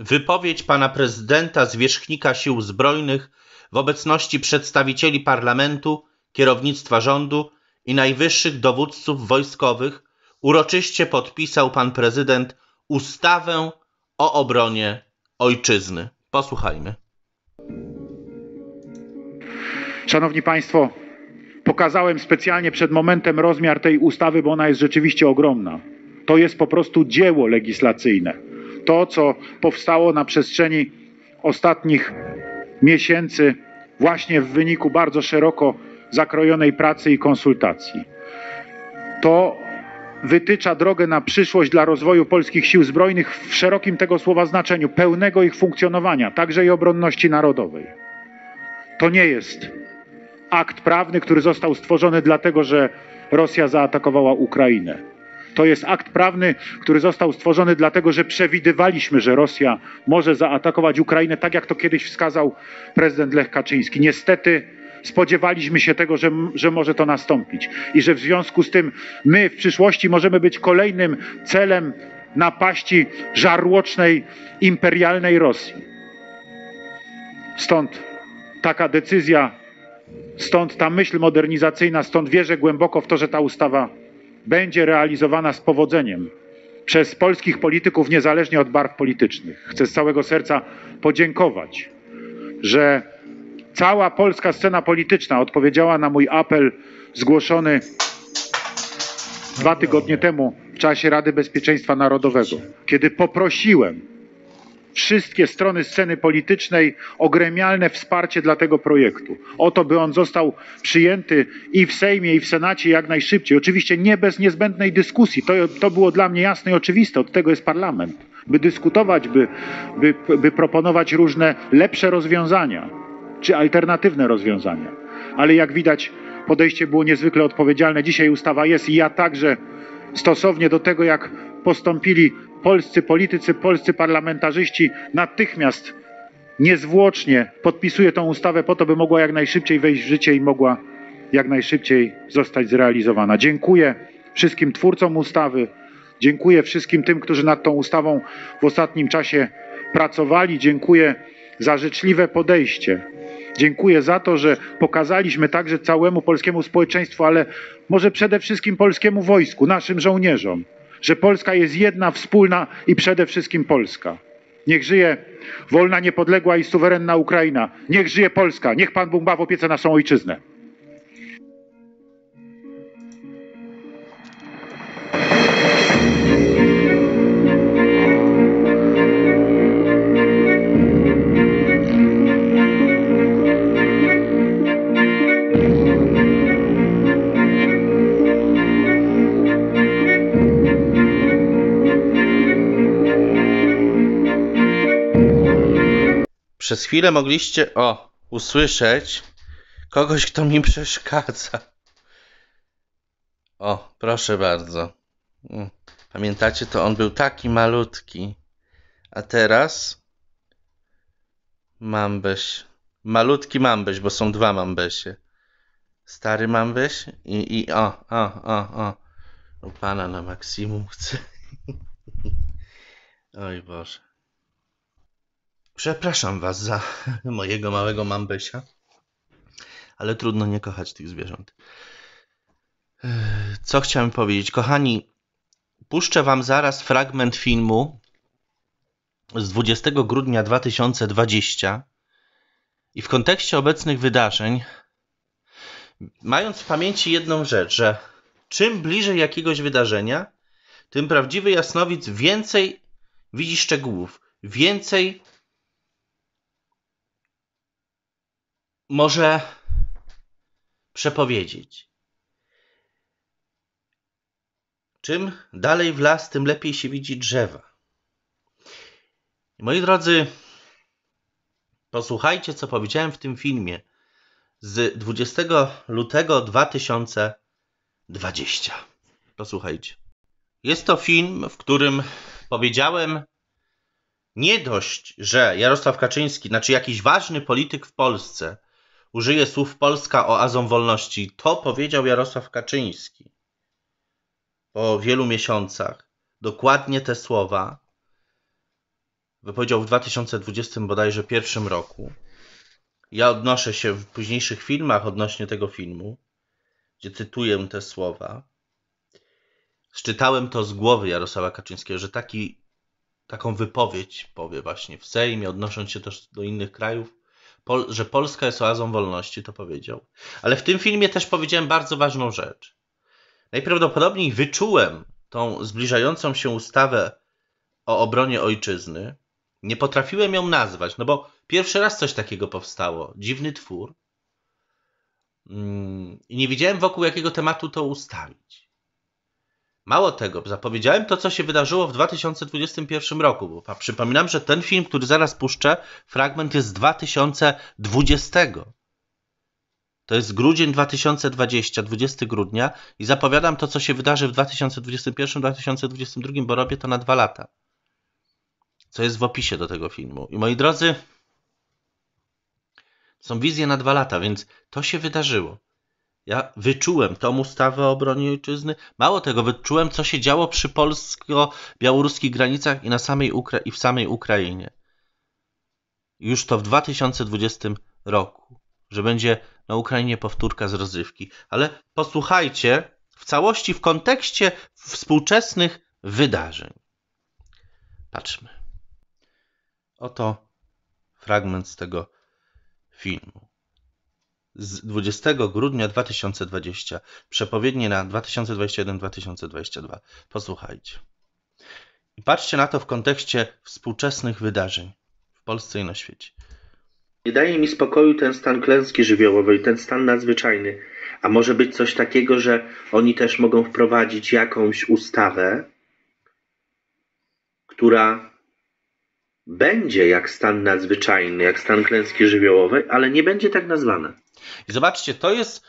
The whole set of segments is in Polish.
Wypowiedź pana prezydenta zwierzchnika sił zbrojnych w obecności przedstawicieli parlamentu, kierownictwa rządu i najwyższych dowódców wojskowych uroczyście podpisał pan prezydent ustawę o obronie ojczyzny. Posłuchajmy. Szanowni Państwo, pokazałem specjalnie przed momentem rozmiar tej ustawy, bo ona jest rzeczywiście ogromna. To jest po prostu dzieło legislacyjne to, co powstało na przestrzeni ostatnich miesięcy, właśnie w wyniku bardzo szeroko zakrojonej pracy i konsultacji. To wytycza drogę na przyszłość dla rozwoju polskich sił zbrojnych w szerokim tego słowa znaczeniu, pełnego ich funkcjonowania, także i obronności narodowej. To nie jest akt prawny, który został stworzony dlatego, że Rosja zaatakowała Ukrainę. To jest akt prawny, który został stworzony dlatego, że przewidywaliśmy, że Rosja może zaatakować Ukrainę, tak jak to kiedyś wskazał prezydent Lech Kaczyński. Niestety spodziewaliśmy się tego, że, że może to nastąpić i że w związku z tym my w przyszłości możemy być kolejnym celem napaści żarłocznej imperialnej Rosji. Stąd taka decyzja, stąd ta myśl modernizacyjna, stąd wierzę głęboko w to, że ta ustawa będzie realizowana z powodzeniem przez polskich polityków, niezależnie od barw politycznych. Chcę z całego serca podziękować, że cała polska scena polityczna odpowiedziała na mój apel zgłoszony dwa tygodnie temu w czasie Rady Bezpieczeństwa Narodowego, kiedy poprosiłem wszystkie strony sceny politycznej gremialne wsparcie dla tego projektu. O to, by on został przyjęty i w Sejmie, i w Senacie jak najszybciej. Oczywiście nie bez niezbędnej dyskusji. To, to było dla mnie jasne i oczywiste. Od tego jest parlament. By dyskutować, by, by, by proponować różne lepsze rozwiązania czy alternatywne rozwiązania. Ale jak widać, podejście było niezwykle odpowiedzialne. Dzisiaj ustawa jest i ja także stosownie do tego, jak postąpili polscy politycy, polscy parlamentarzyści natychmiast, niezwłocznie podpisuje tą ustawę po to, by mogła jak najszybciej wejść w życie i mogła jak najszybciej zostać zrealizowana. Dziękuję wszystkim twórcom ustawy, dziękuję wszystkim tym, którzy nad tą ustawą w ostatnim czasie pracowali, dziękuję za życzliwe podejście. Dziękuję za to, że pokazaliśmy także całemu polskiemu społeczeństwu, ale może przede wszystkim polskiemu wojsku, naszym żołnierzom, że Polska jest jedna, wspólna i przede wszystkim Polska. Niech żyje wolna, niepodległa i suwerenna Ukraina. Niech żyje Polska. Niech Pan Bóg ma w opiece naszą ojczyznę. Przez chwilę mogliście, o, usłyszeć kogoś, kto mi przeszkadza. O, proszę bardzo. Mm. Pamiętacie, to on był taki malutki. A teraz mambeś. Malutki mambeś, bo są dwa mambesie. Stary mambeś i, i o, o, o, o. U pana na maksimum chcę. Oj Boże. Przepraszam Was za mojego małego mambesia, ale trudno nie kochać tych zwierząt. Co chciałem powiedzieć? Kochani, puszczę Wam zaraz fragment filmu z 20 grudnia 2020 i w kontekście obecnych wydarzeń, mając w pamięci jedną rzecz, że czym bliżej jakiegoś wydarzenia, tym prawdziwy jasnowic więcej widzi szczegółów, więcej może przepowiedzieć. Czym dalej w las, tym lepiej się widzi drzewa. Moi drodzy, posłuchajcie, co powiedziałem w tym filmie z 20 lutego 2020. Posłuchajcie. Jest to film, w którym powiedziałem nie dość, że Jarosław Kaczyński, znaczy jakiś ważny polityk w Polsce, użyję słów Polska oazą wolności. To powiedział Jarosław Kaczyński po wielu miesiącach. Dokładnie te słowa wypowiedział w 2020 bodajże pierwszym roku. Ja odnoszę się w późniejszych filmach odnośnie tego filmu, gdzie cytuję te słowa. Szczytałem to z głowy Jarosława Kaczyńskiego, że taki, taką wypowiedź powie właśnie w Sejmie, odnosząc się też do innych krajów, Pol że Polska jest oazą wolności, to powiedział. Ale w tym filmie też powiedziałem bardzo ważną rzecz. Najprawdopodobniej wyczułem tą zbliżającą się ustawę o obronie ojczyzny. Nie potrafiłem ją nazwać, no bo pierwszy raz coś takiego powstało. Dziwny twór. Mm, I nie wiedziałem wokół jakiego tematu to ustawić. Mało tego, zapowiedziałem to, co się wydarzyło w 2021 roku, bo przypominam, że ten film, który zaraz puszczę, fragment jest z 2020. To jest grudzień 2020, 20 grudnia i zapowiadam to, co się wydarzy w 2021-2022, bo robię to na dwa lata. Co jest w opisie do tego filmu. I moi drodzy, są wizje na dwa lata, więc to się wydarzyło. Ja wyczułem tą ustawę o obronie ojczyzny. Mało tego, wyczułem, co się działo przy polsko-białoruskich granicach i, na samej Ukra- i w samej Ukrainie. Już to w 2020 roku, że będzie na Ukrainie powtórka z rozrywki. Ale posłuchajcie w całości, w kontekście współczesnych wydarzeń. Patrzmy. Oto fragment z tego filmu z 20 grudnia 2020. Przepowiednie na 2021-2022. Posłuchajcie. I patrzcie na to w kontekście współczesnych wydarzeń w Polsce i na świecie. Nie daje mi spokoju ten stan klęski żywiołowej, ten stan nadzwyczajny. A może być coś takiego, że oni też mogą wprowadzić jakąś ustawę, która będzie jak stan nadzwyczajny, jak stan klęski żywiołowej, ale nie będzie tak nazwana. I zobaczcie, to jest,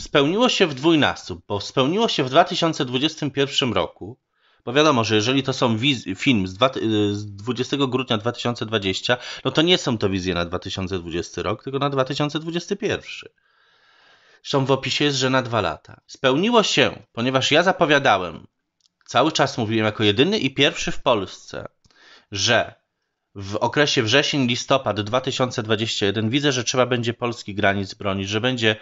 spełniło się w dwójnastu, bo spełniło się w 2021 roku, bo wiadomo, że jeżeli to są film z, dwa, z 20 grudnia 2020, no to nie są to wizje na 2020 rok, tylko na 2021. Zresztą w opisie jest, że na dwa lata. Spełniło się, ponieważ ja zapowiadałem, cały czas mówiłem jako jedyny i pierwszy w Polsce, że w okresie wrzesień-listopad 2021 widzę, że trzeba będzie polskich granic bronić, że będzie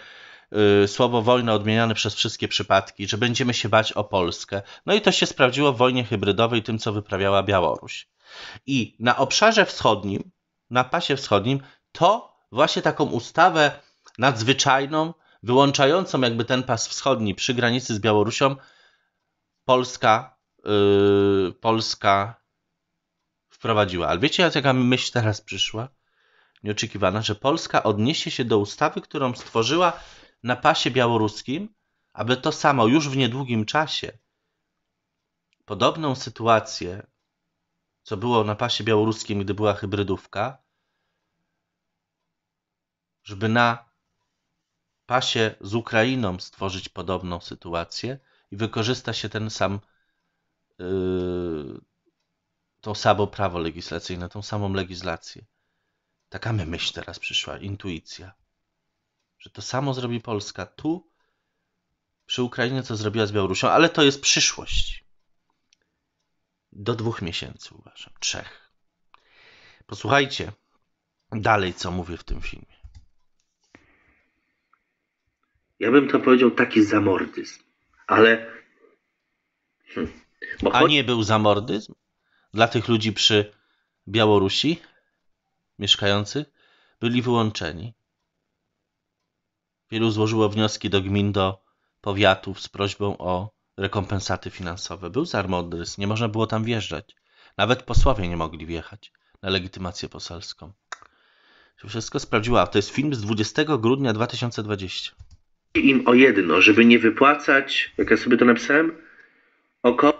y, słowo wojna odmieniane przez wszystkie przypadki, że będziemy się bać o Polskę. No i to się sprawdziło w wojnie hybrydowej, tym co wyprawiała Białoruś. I na obszarze wschodnim, na pasie wschodnim, to właśnie taką ustawę nadzwyczajną, wyłączającą jakby ten pas wschodni przy granicy z Białorusią, Polska, y, Polska wprowadziła. Ale wiecie, jaka myśl teraz przyszła? Nieoczekiwana, że Polska odniesie się do ustawy, którą stworzyła na pasie białoruskim, aby to samo już w niedługim czasie podobną sytuację, co było na pasie białoruskim, gdy była hybrydówka, żeby na pasie z Ukrainą stworzyć podobną sytuację i wykorzysta się ten sam, yy, to samo prawo legislacyjne, tą samą legislację. Taka my myśl teraz przyszła, intuicja. Że to samo zrobi Polska tu, przy Ukrainie, co zrobiła z Białorusią, ale to jest przyszłość. Do dwóch miesięcy uważam, trzech. Posłuchajcie dalej, co mówię w tym filmie. Ja bym to powiedział taki zamordyzm, ale. Bo A nie był zamordyzm? dla tych ludzi przy Białorusi mieszkających byli wyłączeni. Wielu złożyło wnioski do gmin, do powiatów z prośbą o rekompensaty finansowe. Był zarmodrys, nie można było tam wjeżdżać. Nawet posłowie nie mogli wjechać na legitymację poselską. Się wszystko sprawdziło, a to jest film z 20 grudnia 2020. Im o jedno, żeby nie wypłacać, jak ja sobie to napisałem, około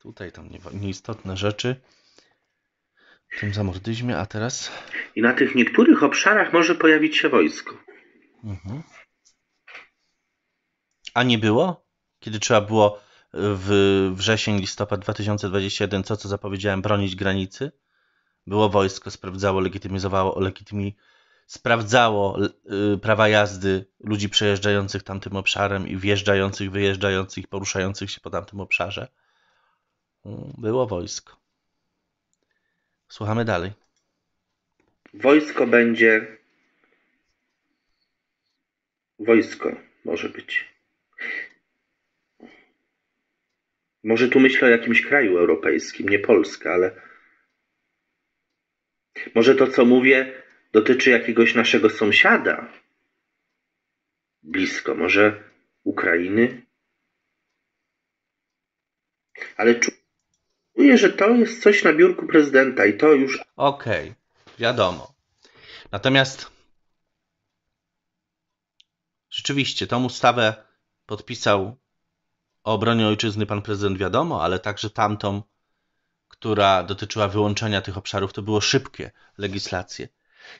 Tutaj tam nieistotne rzeczy w tym zamordyzmie, a teraz? I na tych niektórych obszarach może pojawić się wojsko. Mhm. A nie było? Kiedy trzeba było w wrzesień, listopad 2021, co co zapowiedziałem, bronić granicy? Było wojsko, sprawdzało, legitymizowało, legitymi, sprawdzało y, prawa jazdy ludzi przejeżdżających tamtym obszarem i wjeżdżających, wyjeżdżających, poruszających się po tamtym obszarze było wojsko. Słuchamy dalej. Wojsko będzie. Wojsko może być. Może tu myślę o jakimś kraju europejskim, nie Polska, ale. Może to, co mówię, dotyczy jakiegoś naszego sąsiada. Blisko, może Ukrainy. Ale Czuję, że to jest coś na biurku prezydenta i to już. Okej, okay, wiadomo. Natomiast rzeczywiście tą ustawę podpisał o obronie ojczyzny pan prezydent, wiadomo, ale także tamtą, która dotyczyła wyłączenia tych obszarów, to było szybkie legislacje.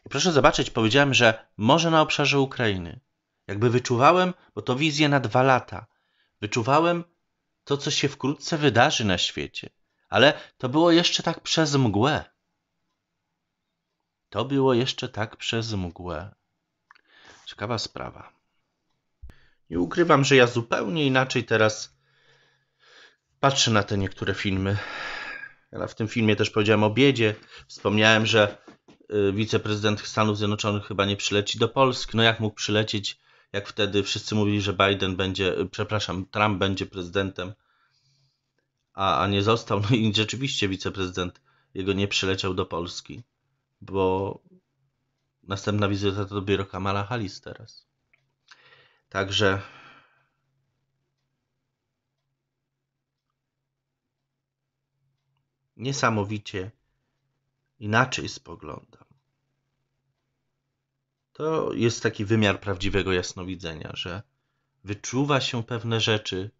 I proszę zobaczyć, powiedziałem, że może na obszarze Ukrainy. Jakby wyczuwałem, bo to wizje na dwa lata, wyczuwałem to, co się wkrótce wydarzy na świecie ale to było jeszcze tak przez mgłę. To było jeszcze tak przez mgłę. Ciekawa sprawa. Nie ukrywam, że ja zupełnie inaczej teraz patrzę na te niektóre filmy. Ja w tym filmie też powiedziałem o biedzie. Wspomniałem, że y, wiceprezydent Stanów Zjednoczonych chyba nie przyleci do Polski. No jak mógł przylecieć, jak wtedy wszyscy mówili, że Biden będzie, y, przepraszam, Trump będzie prezydentem a, a nie został. No i rzeczywiście wiceprezydent jego nie przyleciał do Polski, bo następna wizyta to dopiero Kamala Harris teraz. Także niesamowicie inaczej spoglądam. To jest taki wymiar prawdziwego jasnowidzenia, że wyczuwa się pewne rzeczy,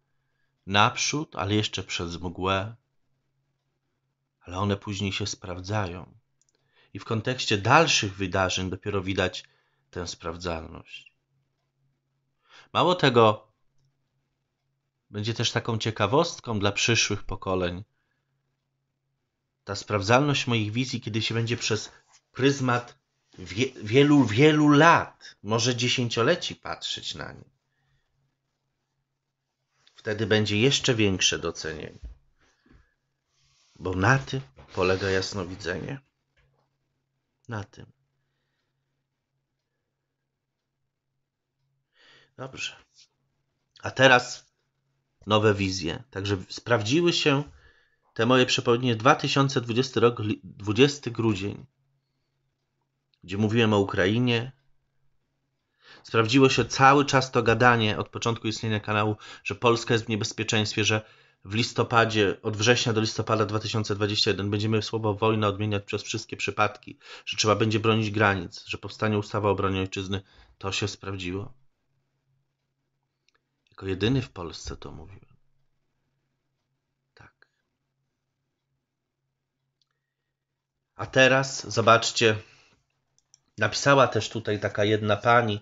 naprzód, ale jeszcze przez mgłę. Ale one później się sprawdzają. I w kontekście dalszych wydarzeń dopiero widać tę sprawdzalność. Mało tego, będzie też taką ciekawostką dla przyszłych pokoleń. Ta sprawdzalność moich wizji, kiedy się będzie przez pryzmat wie, wielu, wielu lat, może dziesięcioleci patrzeć na nie. Wtedy będzie jeszcze większe docenienie. Bo na tym polega jasnowidzenie. Na tym. Dobrze. A teraz nowe wizje. Także sprawdziły się te moje przepowiednie 2020 rok, 20 grudzień, gdzie mówiłem o Ukrainie, Sprawdziło się cały czas to gadanie od początku istnienia kanału, że Polska jest w niebezpieczeństwie, że w listopadzie, od września do listopada 2021 będziemy słowo wojna odmieniać przez wszystkie przypadki, że trzeba będzie bronić granic, że powstanie ustawa o obronie ojczyzny. To się sprawdziło. Jako jedyny w Polsce to mówiłem. Tak. A teraz zobaczcie, napisała też tutaj taka jedna pani,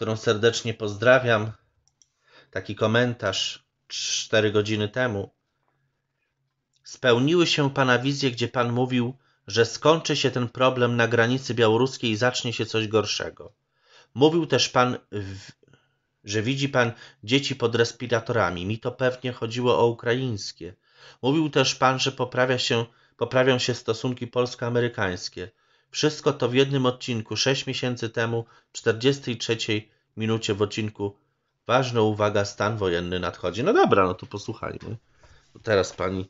którą serdecznie pozdrawiam. Taki komentarz cztery godziny temu. Spełniły się Pana wizje, gdzie Pan mówił, że skończy się ten problem na granicy białoruskiej i zacznie się coś gorszego. Mówił też Pan, że widzi Pan dzieci pod respiratorami. Mi to pewnie chodziło o ukraińskie. Mówił też Pan, że poprawia się, poprawią się stosunki polsko-amerykańskie. Wszystko to w jednym odcinku 6 miesięcy temu, w 43 minucie w odcinku. Ważna uwaga, stan wojenny nadchodzi. No dobra, no to posłuchajmy. Teraz pani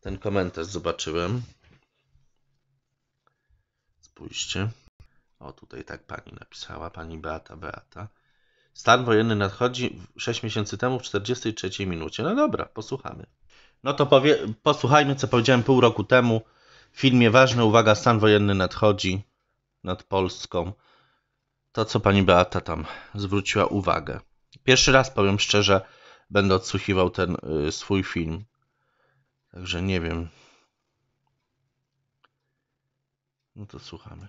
ten komentarz zobaczyłem. Spójrzcie. O, tutaj tak pani napisała, pani Beata, Beata. Stan wojenny nadchodzi 6 miesięcy temu w 43 minucie. No dobra, posłuchamy. No to powie, posłuchajmy, co powiedziałem pół roku temu w filmie ważne, uwaga, stan wojenny nadchodzi nad Polską. To, co pani Beata tam zwróciła uwagę. Pierwszy raz, powiem szczerze, będę odsłuchiwał ten y, swój film. Także nie wiem. No to słuchamy.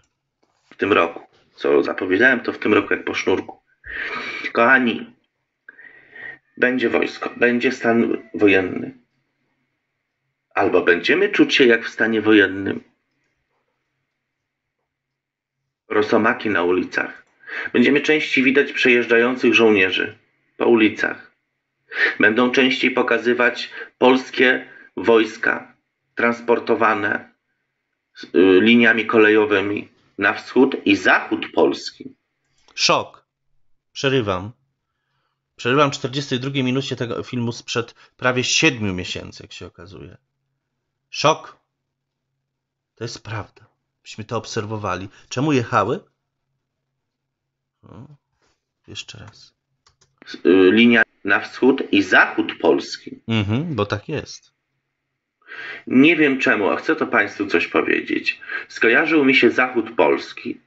W tym roku. Co zapowiedziałem, to w tym roku jak po sznurku. Kochani, będzie wojsko, będzie stan wojenny albo będziemy czuć się jak w stanie wojennym. Rosomaki na ulicach. Będziemy częściej widać przejeżdżających żołnierzy po ulicach. Będą częściej pokazywać polskie wojska transportowane y, liniami kolejowymi na wschód i zachód Polski. Szok. Przerywam. Przerywam 42 minucie tego filmu sprzed prawie 7 miesięcy, jak się okazuje. Szok. To jest prawda. Myśmy to obserwowali. Czemu jechały? No, jeszcze raz. Linia na wschód i zachód Polski. Mhm, bo tak jest. Nie wiem czemu, a chcę to Państwu coś powiedzieć. Skojarzył mi się zachód Polski.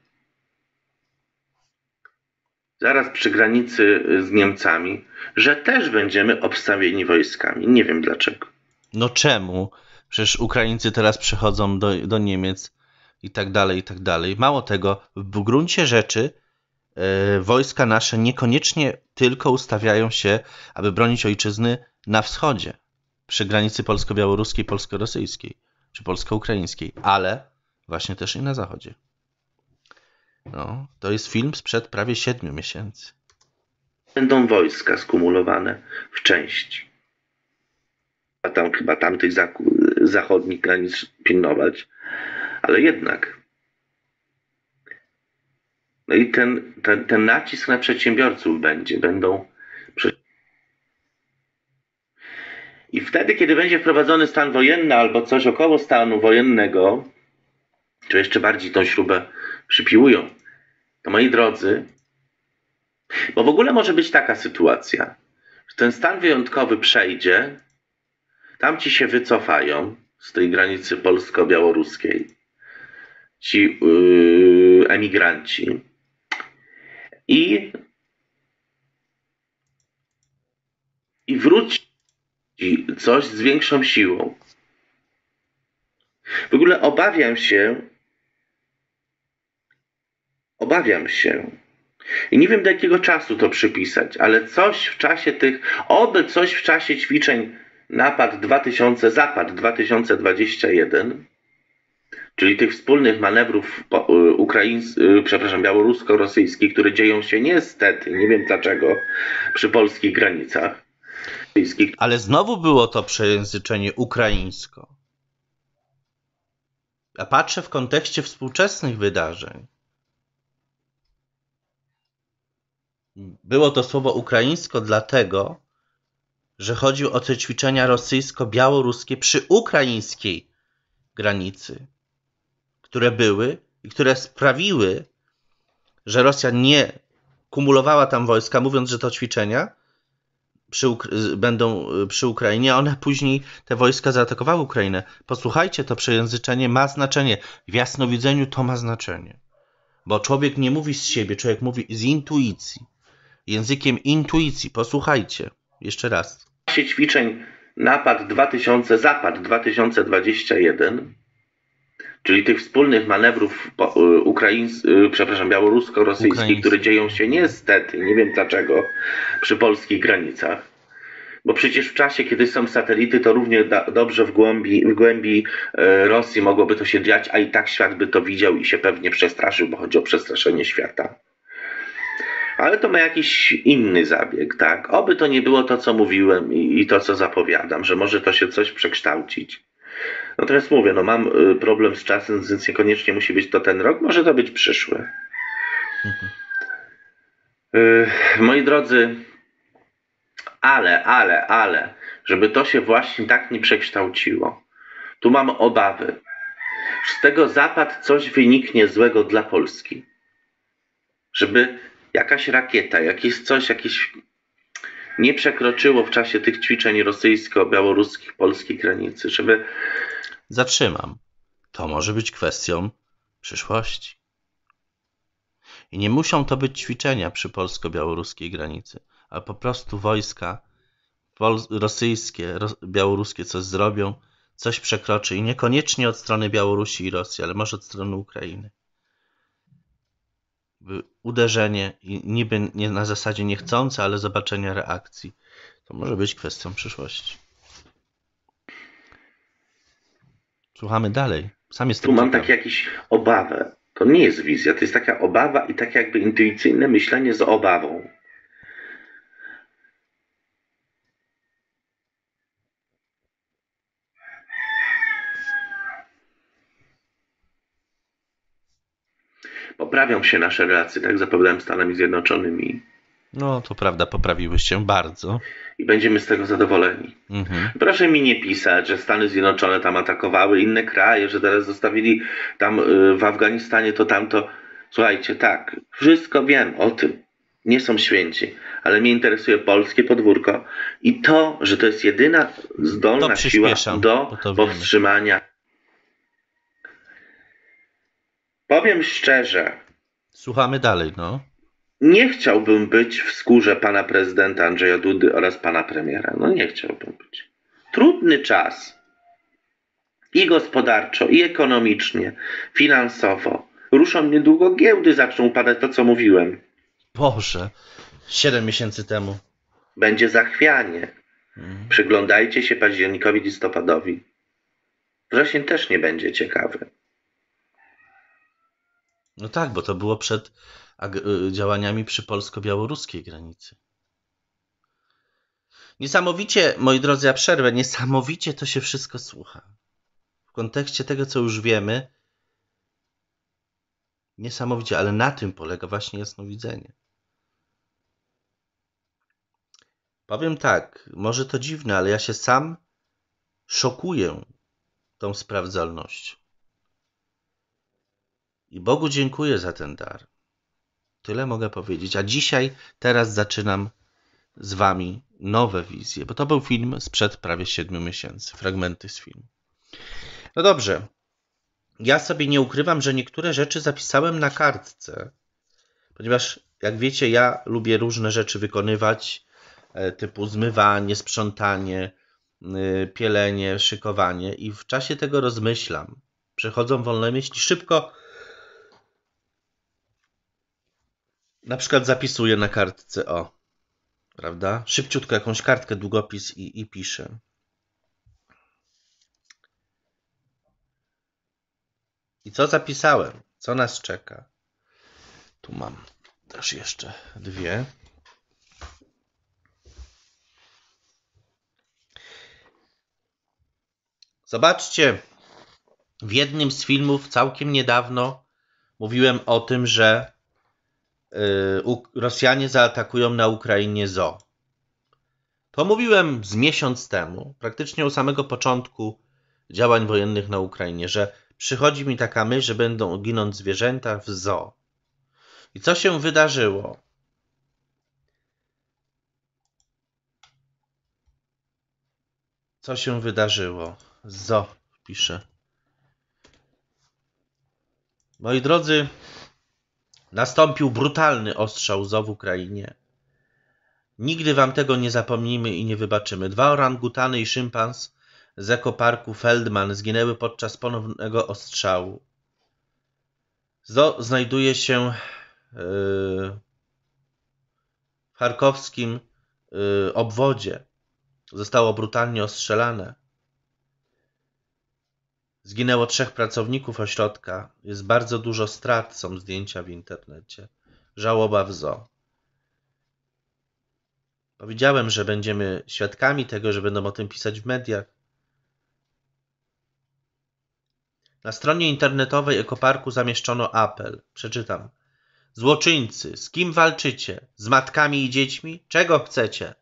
Zaraz przy granicy z Niemcami, że też będziemy obstawieni wojskami. Nie wiem dlaczego. No czemu? Przecież Ukraińcy teraz przechodzą do, do Niemiec i tak dalej, i tak dalej. Mało tego, w gruncie rzeczy e, wojska nasze niekoniecznie tylko ustawiają się, aby bronić ojczyzny na wschodzie, przy granicy polsko-białoruskiej, polsko-rosyjskiej czy polsko-ukraińskiej, ale właśnie też i na zachodzie. No, to jest film sprzed prawie siedmiu miesięcy. Będą wojska skumulowane w części. A tam chyba tamtych zakup zachodnich granic pilnować, ale jednak. No i ten, ten, ten nacisk na przedsiębiorców będzie, będą. I wtedy, kiedy będzie wprowadzony stan wojenny albo coś około stanu wojennego, czy jeszcze bardziej tą śrubę przypiłują, to moi drodzy, bo w ogóle może być taka sytuacja, że ten stan wyjątkowy przejdzie Tamci się wycofają z tej granicy polsko-białoruskiej, ci yy, emigranci. I, I wróci coś z większą siłą. W ogóle obawiam się, obawiam się, i nie wiem do jakiego czasu to przypisać, ale coś w czasie tych, oby coś w czasie ćwiczeń napad 2000, zapad 2021, czyli tych wspólnych manewrów y, ukraińskich, y, przepraszam, białorusko-rosyjskich, które dzieją się niestety, nie wiem dlaczego, przy polskich granicach. Ale znowu było to przejęzyczenie ukraińsko. A patrzę w kontekście współczesnych wydarzeń. Było to słowo ukraińsko dlatego, że chodził o te ćwiczenia rosyjsko-białoruskie przy ukraińskiej granicy, które były i które sprawiły, że Rosja nie kumulowała tam wojska, mówiąc, że to ćwiczenia przy będą y, przy Ukrainie, a one później te wojska zaatakowały Ukrainę. Posłuchajcie, to przejęzyczenie ma znaczenie. W jasnowidzeniu to ma znaczenie. Bo człowiek nie mówi z siebie, człowiek mówi z intuicji. Językiem intuicji. Posłuchajcie. Jeszcze raz czasie ćwiczeń napad 2000, zapad 2021, czyli tych wspólnych manewrów y, ukraińskich, y, przepraszam, białorusko-rosyjskich, które dzieją się niestety, nie wiem dlaczego, przy polskich granicach. Bo przecież w czasie, kiedy są satelity, to równie dobrze w głębi, w głębi y, Rosji mogłoby to się dziać, a i tak świat by to widział i się pewnie przestraszył, bo chodzi o przestraszenie świata ale to ma jakiś inny zabieg, tak? Oby to nie było to, co mówiłem i, i to, co zapowiadam, że może to się coś przekształcić. No teraz mówię, no mam y, problem z czasem, więc niekoniecznie musi być to ten rok, może to być przyszły. Mhm. Y, moi drodzy, ale, ale, ale, żeby to się właśnie tak nie przekształciło. Tu mam obawy. Z tego zapad coś wyniknie złego dla Polski. Żeby jakaś rakieta, jakieś coś, jakieś nie przekroczyło w czasie tych ćwiczeń rosyjsko-białoruskich polskiej granicy, żeby. Zatrzymam. To może być kwestią przyszłości. I nie muszą to być ćwiczenia przy polsko-białoruskiej granicy, ale po prostu wojska rosyjskie, białoruskie coś zrobią, coś przekroczy i niekoniecznie od strony Białorusi i Rosji, ale może od strony Ukrainy uderzenie i niby nie na zasadzie niechcące, ale zobaczenia reakcji. To może być kwestią przyszłości. Słuchamy dalej. Sam jestem. Tu mam tak jakieś obawę. To nie jest wizja, to jest taka obawa i tak jakby intuicyjne myślenie z obawą. poprawią się nasze relacje, tak jak zapowiadałem, Stanami Zjednoczonymi. No, to prawda, poprawiły się bardzo. I będziemy z tego zadowoleni. Mhm. Proszę mi nie pisać, że Stany Zjednoczone tam atakowały inne kraje, że teraz zostawili tam y, w Afganistanie to tamto. Słuchajcie, tak, wszystko wiem o tym. Nie są święci, ale mnie interesuje polskie podwórko i to, że to jest jedyna zdolna no, siła do powstrzymania Powiem szczerze. Słuchamy dalej, no. Nie chciałbym być w skórze pana prezydenta Andrzeja Dudy oraz pana premiera. No nie chciałbym być. Trudny czas. I gospodarczo, i ekonomicznie, finansowo. Ruszą niedługo giełdy, zaczną upadać to, co mówiłem. Boże, Siedem miesięcy temu. Będzie zachwianie. Mhm. Przyglądajcie się październikowi, listopadowi. Wrzesień też nie będzie ciekawy. No tak, bo to było przed y, działaniami przy polsko-białoruskiej granicy. Niesamowicie, moi drodzy, ja przerwę, niesamowicie to się wszystko słucha. W kontekście tego, co już wiemy, niesamowicie, ale na tym polega właśnie jasnowidzenie. Powiem tak, może to dziwne, ale ja się sam szokuję tą sprawdzalnością. I Bogu dziękuję za ten dar. Tyle mogę powiedzieć. A dzisiaj, teraz zaczynam z Wami nowe wizje, bo to był film sprzed prawie 7 miesięcy, fragmenty z filmu. No dobrze. Ja sobie nie ukrywam, że niektóre rzeczy zapisałem na kartce, ponieważ, jak wiecie, ja lubię różne rzeczy wykonywać, e, typu zmywanie, sprzątanie, y, pielenie, szykowanie, i w czasie tego rozmyślam. Przechodzą wolne myśli szybko na przykład zapisuję na kartce, o, prawda? Szybciutko jakąś kartkę, długopis i, i piszę. I co zapisałem? Co nas czeka? Tu mam też jeszcze dwie. Zobaczcie, w jednym z filmów całkiem niedawno mówiłem o tym, że Y, Rosjanie zaatakują na Ukrainie ZO. To mówiłem z miesiąc temu, praktycznie u samego początku działań wojennych na Ukrainie, że przychodzi mi taka myśl, że będą ginąć zwierzęta w zo. I co się wydarzyło? Co się wydarzyło? Zo, pisze. Moi drodzy, Nastąpił brutalny ostrzał ZO w Ukrainie. Nigdy wam tego nie zapomnimy i nie wybaczymy. Dwa orangutany i szympans z ekoparku Feldman zginęły podczas ponownego ostrzału. ZO znajduje się yy, w charkowskim yy, obwodzie. Zostało brutalnie ostrzelane. Zginęło trzech pracowników ośrodka. Jest bardzo dużo strat, są zdjęcia w internecie. Żałoba w zoo. Powiedziałem, że będziemy świadkami tego, że będą o tym pisać w mediach. Na stronie internetowej Ekoparku zamieszczono apel. Przeczytam. Złoczyńcy, z kim walczycie? Z matkami i dziećmi? Czego chcecie?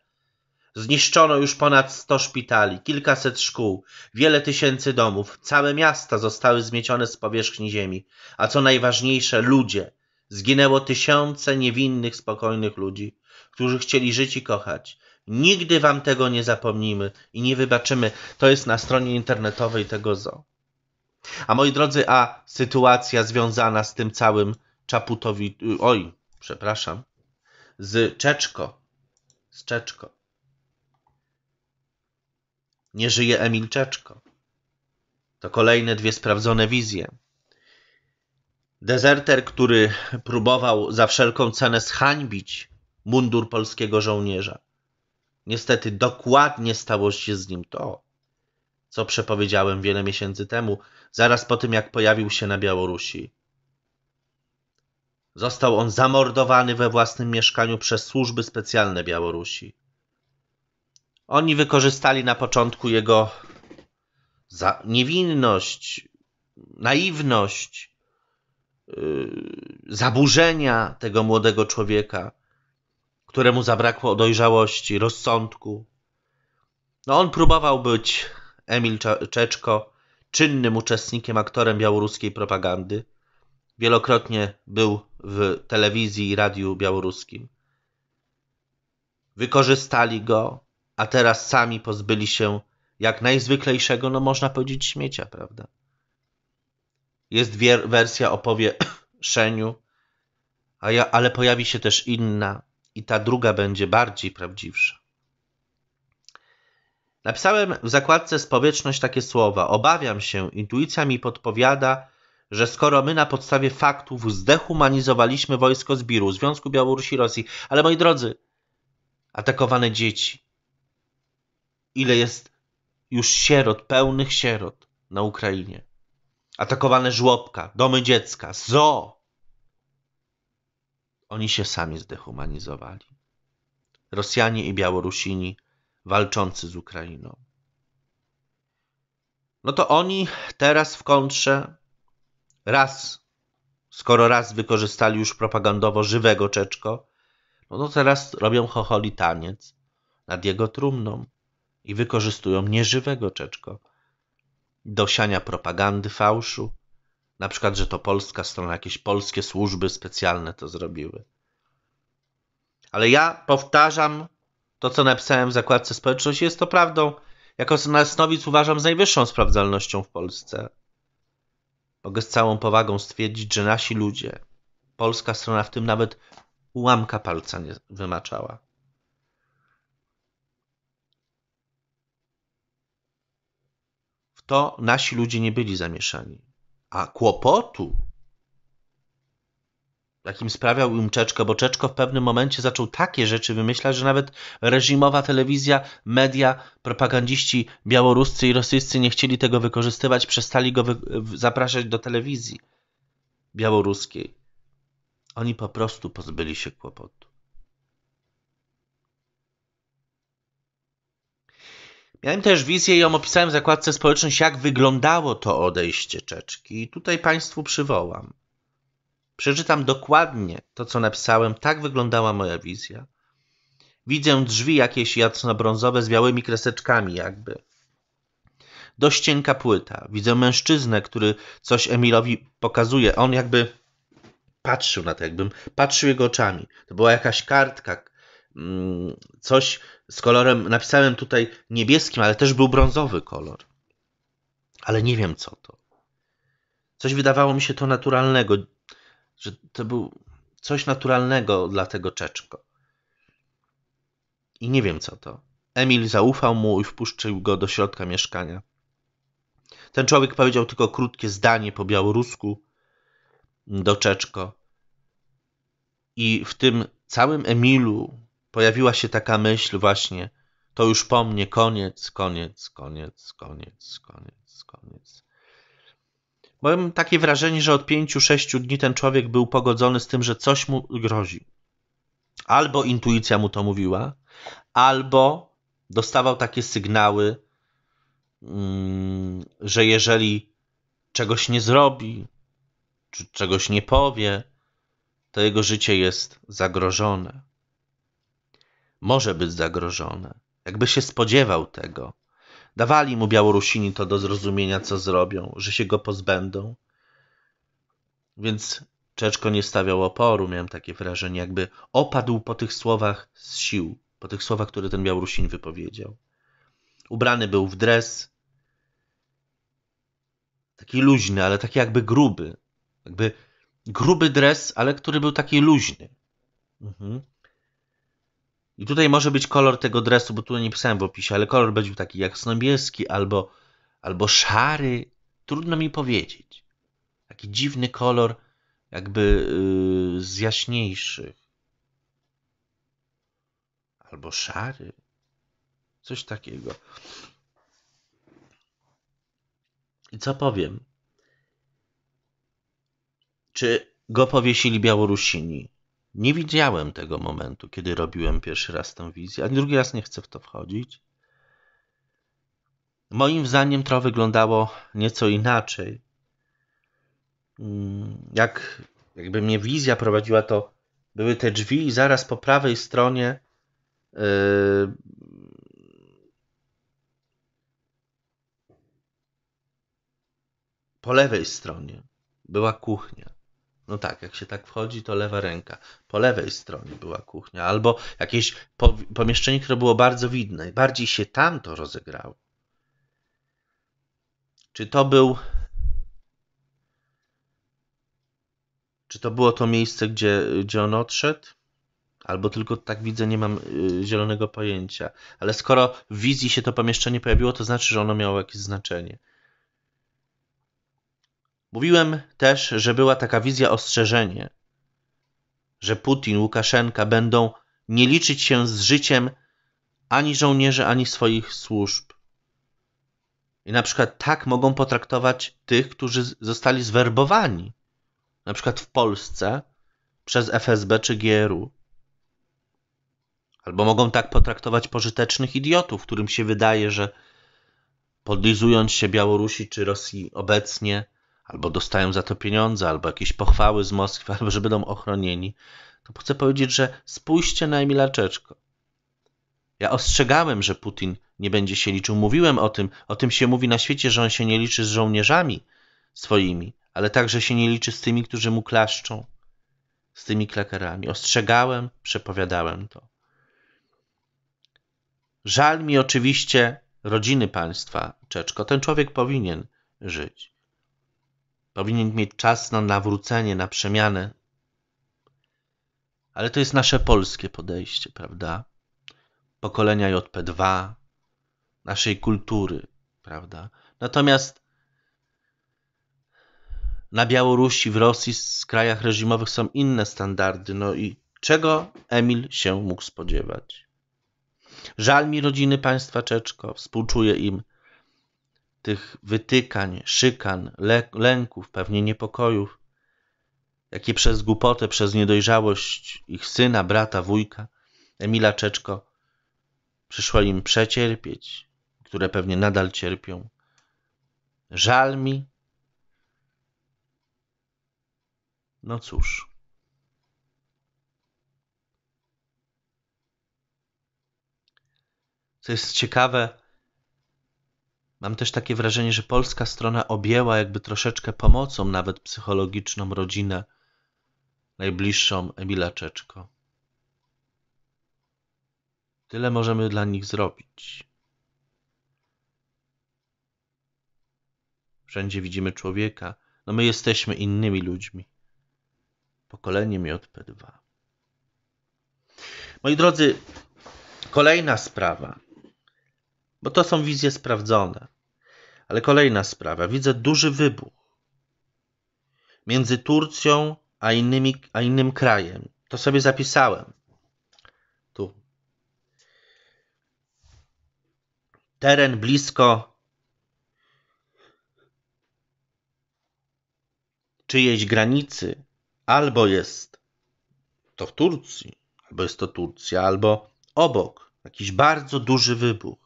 Zniszczono już ponad 100 szpitali, kilkaset szkół, wiele tysięcy domów, całe miasta zostały zmiecione z powierzchni ziemi, a co najważniejsze, ludzie. Zginęło tysiące niewinnych, spokojnych ludzi, którzy chcieli żyć i kochać. Nigdy wam tego nie zapomnimy i nie wybaczymy. To jest na stronie internetowej tego zoo. A moi drodzy, a sytuacja związana z tym całym Czaputowi, y, oj, przepraszam, z Czeczko, z Czeczko. Nie żyje Emil Czeczko. To kolejne dwie sprawdzone wizje. Dezerter, który próbował za wszelką cenę zhańbić mundur polskiego żołnierza. Niestety dokładnie stało się z nim to, co przepowiedziałem wiele miesięcy temu, zaraz po tym jak pojawił się na Białorusi. Został on zamordowany we własnym mieszkaniu przez służby specjalne Białorusi. Oni wykorzystali na początku jego niewinność, naiwność, yy, zaburzenia tego młodego człowieka, któremu zabrakło dojrzałości, rozsądku. No on próbował być Emil Czeczko czynnym uczestnikiem, aktorem białoruskiej propagandy. Wielokrotnie był w telewizji i radiu białoruskim. Wykorzystali go, a teraz sami pozbyli się jak najzwyklejszego, no można powiedzieć, śmiecia, prawda? Jest wersja opowie szeniu, a ja, ale pojawi się też inna, i ta druga będzie bardziej prawdziwsza. Napisałem w zakładce Spowieczność takie słowa. Obawiam się, intuicja mi podpowiada, że skoro my na podstawie faktów zdehumanizowaliśmy wojsko Zbiru, Związku Białorusi Rosji, ale moi drodzy, atakowane dzieci, ile jest już sierot, pełnych sierot na Ukrainie. Atakowane żłobka, domy dziecka, zo! Oni się sami zdehumanizowali. Rosjanie i Białorusini walczący z Ukrainą. No to oni teraz w kontrze raz, skoro raz wykorzystali już propagandowo żywego Czeczko, no to teraz robią chocholi taniec nad jego trumną i wykorzystują nieżywego Czeczko do siania propagandy, fałszu, na przykład, że to polska strona, jakieś polskie służby specjalne to zrobiły. Ale ja powtarzam to, co napisałem w zakładce społeczności, jest to prawdą. Jako Snowic uważam z najwyższą sprawdzalnością w Polsce. Mogę z całą powagą stwierdzić, że nasi ludzie, polska strona w tym nawet ułamka palca nie wymaczała. to nasi ludzie nie byli zamieszani. A kłopotu, jakim sprawiał im Czeczko, bo Czeczko w pewnym momencie zaczął takie rzeczy wymyślać, że nawet reżimowa telewizja, media, propagandziści białoruscy i rosyjscy nie chcieli tego wykorzystywać, przestali go zapraszać do telewizji białoruskiej. Oni po prostu pozbyli się kłopotu. Miałem też wizję i ją opisałem w zakładce społeczność, jak wyglądało to odejście Czeczki. I tutaj Państwu przywołam. Przeczytam dokładnie to, co napisałem. Tak wyglądała moja wizja. Widzę drzwi jakieś jasno-brązowe z białymi kreseczkami jakby. Dość cienka płyta. Widzę mężczyznę, który coś Emilowi pokazuje. On jakby patrzył na to, jakbym patrzył jego oczami. To była jakaś kartka, Mm, coś z kolorem, napisałem tutaj niebieskim, ale też był brązowy kolor. Ale nie wiem co to. Coś wydawało mi się to naturalnego, że to był coś naturalnego dla tego czeczko. I nie wiem co to. Emil zaufał mu i wpuszczył go do środka mieszkania. Ten człowiek powiedział tylko krótkie zdanie po białorusku do Czeczko. I w tym całym Emilu, pojawiła się taka myśl właśnie, to już po mnie, koniec, koniec, koniec, koniec, koniec, koniec. Mam takie wrażenie, że od pięciu, sześciu dni ten człowiek był pogodzony z tym, że coś mu grozi. Albo intuicja mu to mówiła, albo dostawał takie sygnały, mm, że jeżeli czegoś nie zrobi, czy czegoś nie powie, to jego życie jest zagrożone może być zagrożone. Jakby się spodziewał tego. Dawali mu Białorusini to do zrozumienia, co zrobią, że się go pozbędą. Więc Czeczko nie stawiał oporu, miałem takie wrażenie, jakby opadł po tych słowach z sił, po tych słowach, które ten Białorusin wypowiedział. Ubrany był w dres, taki luźny, ale taki jakby gruby. Jakby gruby dres, ale który był taki luźny. Mhm. I tutaj może być kolor tego dresu, bo tu nie pisałem w opisie, ale kolor będzie taki jasnobieski albo, albo szary. Trudno mi powiedzieć. Taki dziwny kolor, jakby yy, z jaśniejszych. Albo szary. Coś takiego. I co powiem? Czy go powiesili Białorusini? Nie widziałem tego momentu, kiedy robiłem pierwszy raz tę wizję, a drugi raz nie chcę w to wchodzić. Moim zdaniem to wyglądało nieco inaczej. Mm, jak, jakby mnie wizja prowadziła, to były te drzwi i zaraz po prawej stronie yy, po lewej stronie była kuchnia. No tak, jak się tak wchodzi, to lewa ręka. Po lewej stronie była kuchnia, albo jakieś pomieszczenie, które było bardzo widne. Bardziej się tam to rozegrało. Czy to był. Czy to było to miejsce, gdzie, gdzie on odszedł? Albo tylko tak widzę, nie mam y, zielonego pojęcia. Ale skoro w wizji się to pomieszczenie pojawiło, to znaczy, że ono miało jakieś znaczenie. Mówiłem też, że była taka wizja ostrzeżenie, że Putin, Łukaszenka będą nie liczyć się z życiem ani żołnierzy, ani swoich służb. I na przykład tak mogą potraktować tych, którzy zostali zwerbowani, na przykład w Polsce przez FSB czy GRU. Albo mogą tak potraktować pożytecznych idiotów, którym się wydaje, że podlizując się Białorusi czy Rosji obecnie, albo dostają za to pieniądze, albo jakieś pochwały z Moskwy, albo że będą ochronieni, to chcę powiedzieć, że spójrzcie na Emila Czeczko. Ja ostrzegałem, że Putin nie będzie się liczył. Mówiłem o tym, o tym się mówi na świecie, że on się nie liczy z żołnierzami swoimi, ale także się nie liczy z tymi, którzy mu klaszczą, z tymi klakerami. Ostrzegałem, przepowiadałem to. Żal mi oczywiście rodziny państwa Czeczko. Ten człowiek powinien żyć. Powinien mieć czas na nawrócenie, na przemianę. Ale to jest nasze polskie podejście, prawda? Pokolenia JP2, naszej kultury, prawda? Natomiast na Białorusi, w Rosji, w krajach reżimowych są inne standardy. No i czego Emil się mógł spodziewać? Żal mi rodziny państwa Czeczko, współczuję im tych wytykań, szykan, lęków, pewnie niepokojów, jakie przez głupotę, przez niedojrzałość ich syna, brata, wujka, Emila Czeczko, przyszło im przecierpieć, które pewnie nadal cierpią. Żal mi. No cóż. Co jest ciekawe, Mam też takie wrażenie, że polska strona objęła jakby troszeczkę pomocą, nawet psychologiczną, rodzinę najbliższą Emila Czeczko. Tyle możemy dla nich zrobić. Wszędzie widzimy człowieka. No my jesteśmy innymi ludźmi. Pokoleniem JP2. Moi drodzy, kolejna sprawa, bo to są wizje sprawdzone. Ale kolejna sprawa. Widzę duży wybuch między Turcją a, innymi, a innym krajem. To sobie zapisałem. Tu. Teren blisko czyjejś granicy albo jest to w Turcji, albo jest to Turcja, albo obok. Jakiś bardzo duży wybuch.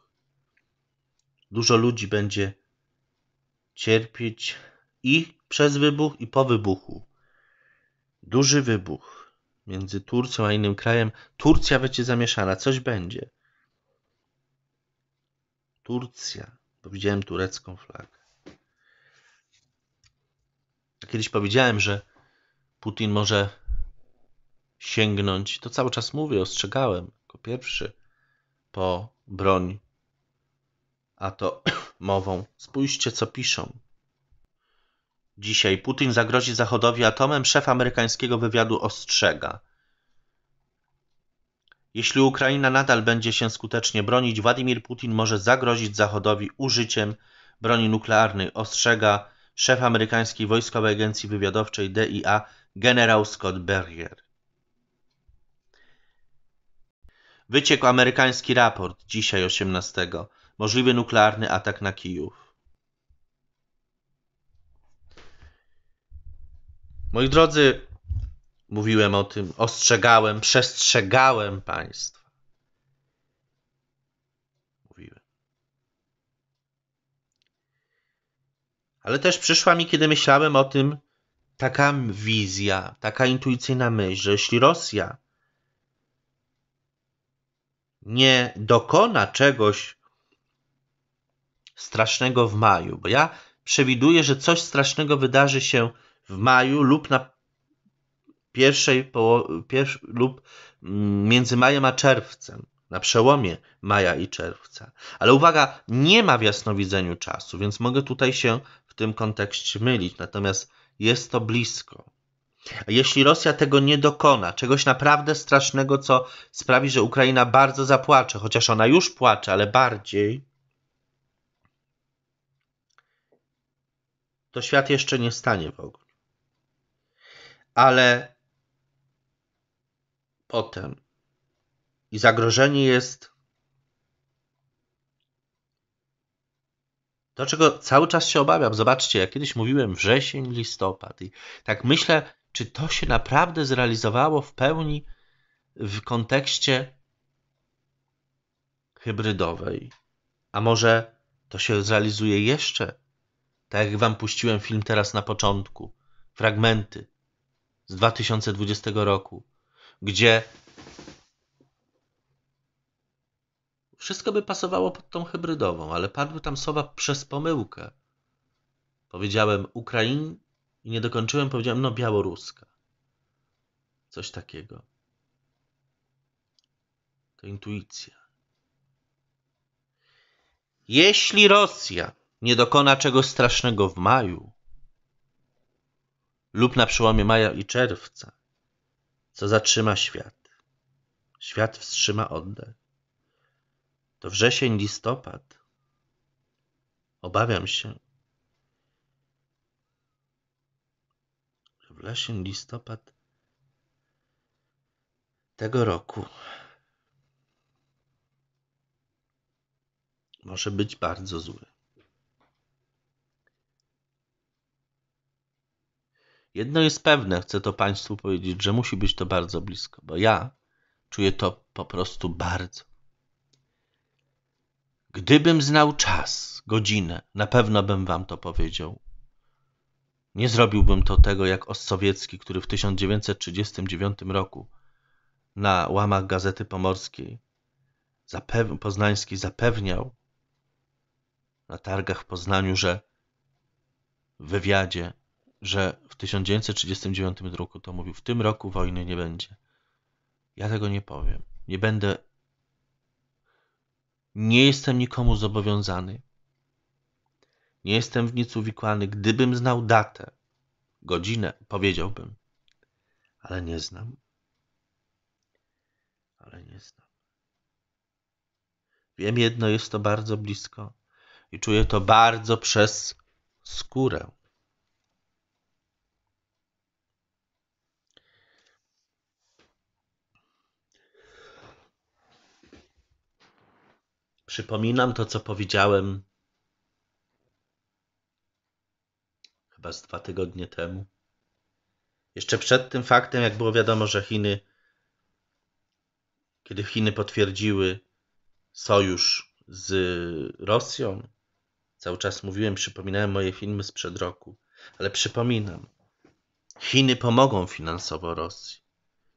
Dużo ludzi będzie cierpieć i przez wybuch, i po wybuchu. Duży wybuch między Turcją a innym krajem. Turcja będzie zamieszana, coś będzie. Turcja, bo widziałem turecką flagę. Kiedyś powiedziałem, że Putin może sięgnąć, to cały czas mówię, ostrzegałem, jako pierwszy, po broń a to mową spójrzcie co piszą. Dzisiaj Putin zagrozi Zachodowi atomem, szef amerykańskiego wywiadu ostrzega. Jeśli Ukraina nadal będzie się skutecznie bronić, Władimir Putin może zagrozić Zachodowi użyciem broni nuklearnej, ostrzega szef amerykańskiej Wojskowej Agencji Wywiadowczej DIA generał Scott Berger. Wyciekł amerykański raport dzisiaj 18 możliwy nuklearny atak na Kijów. Moi drodzy, mówiłem o tym, ostrzegałem, przestrzegałem Państwa. Mówiłem. Ale też przyszła mi, kiedy myślałem o tym, taka wizja, taka intuicyjna myśl, że jeśli Rosja nie dokona czegoś strasznego w maju, bo ja przewiduję, że coś strasznego wydarzy się w maju lub na pierwszej połowie, pierw, lub mm, między majem a czerwcem, na przełomie maja i czerwca. Ale uwaga, nie ma w jasnowidzeniu czasu, więc mogę tutaj się w tym kontekście mylić, natomiast jest to blisko. A jeśli Rosja tego nie dokona, czegoś naprawdę strasznego, co sprawi, że Ukraina bardzo zapłacze, chociaż ona już płacze, ale bardziej, to świat jeszcze nie stanie w ogóle. Ale potem i zagrożenie jest to, czego cały czas się obawiam. Zobaczcie, ja kiedyś mówiłem wrzesień, listopad i tak myślę, czy to się naprawdę zrealizowało w pełni w kontekście hybrydowej. A może to się zrealizuje jeszcze tak jak wam puściłem film teraz na początku. Fragmenty z 2020 roku, gdzie wszystko by pasowało pod tą hybrydową, ale padły tam słowa przez pomyłkę. Powiedziałem Ukrain i nie dokończyłem, powiedziałem no białoruska. Coś takiego. To intuicja. Jeśli Rosja nie dokona czegoś strasznego w maju lub na przełomie maja i czerwca, co zatrzyma świat. Świat wstrzyma oddech. To wrzesień, listopad. Obawiam się, że wrzesień, listopad tego roku może być bardzo zły. Jedno jest pewne, chcę to Państwu powiedzieć, że musi być to bardzo blisko, bo ja czuję to po prostu bardzo. Gdybym znał czas, godzinę, na pewno bym Wam to powiedział. Nie zrobiłbym to tego jak Ossowiecki, który w 1939 roku na łamach Gazety Pomorskiej zapew Poznański zapewniał na targach w Poznaniu, że w wywiadzie, że w 1939 roku to mówił, w tym roku wojny nie będzie. Ja tego nie powiem. Nie będę. Nie jestem nikomu zobowiązany. Nie jestem w nic uwikłany. Gdybym znał datę, godzinę, powiedziałbym. Ale nie znam. Ale nie znam. Wiem jedno, jest to bardzo blisko i czuję to bardzo przez skórę. Przypominam to, co powiedziałem chyba z dwa tygodnie temu. Jeszcze przed tym faktem, jak było wiadomo, że Chiny, kiedy Chiny potwierdziły sojusz z Rosją, cały czas mówiłem, przypominałem moje filmy sprzed roku, ale przypominam, Chiny pomogą finansowo Rosji.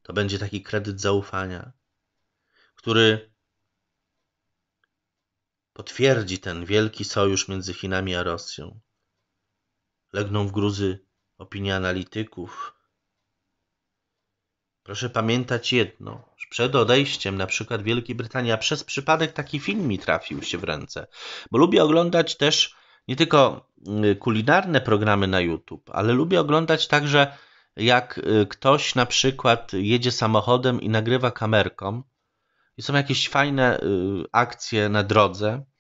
To będzie taki kredyt zaufania, który potwierdzi ten wielki sojusz między Chinami a Rosją. Legną w gruzy opinie analityków. Proszę pamiętać jedno, że przed odejściem na przykład Wielkiej Brytanii, a przez przypadek taki film mi trafił się w ręce, bo lubię oglądać też nie tylko y, kulinarne programy na YouTube, ale lubię oglądać także jak y, ktoś na przykład jedzie samochodem i nagrywa kamerką i są jakieś fajne y, akcje na drodze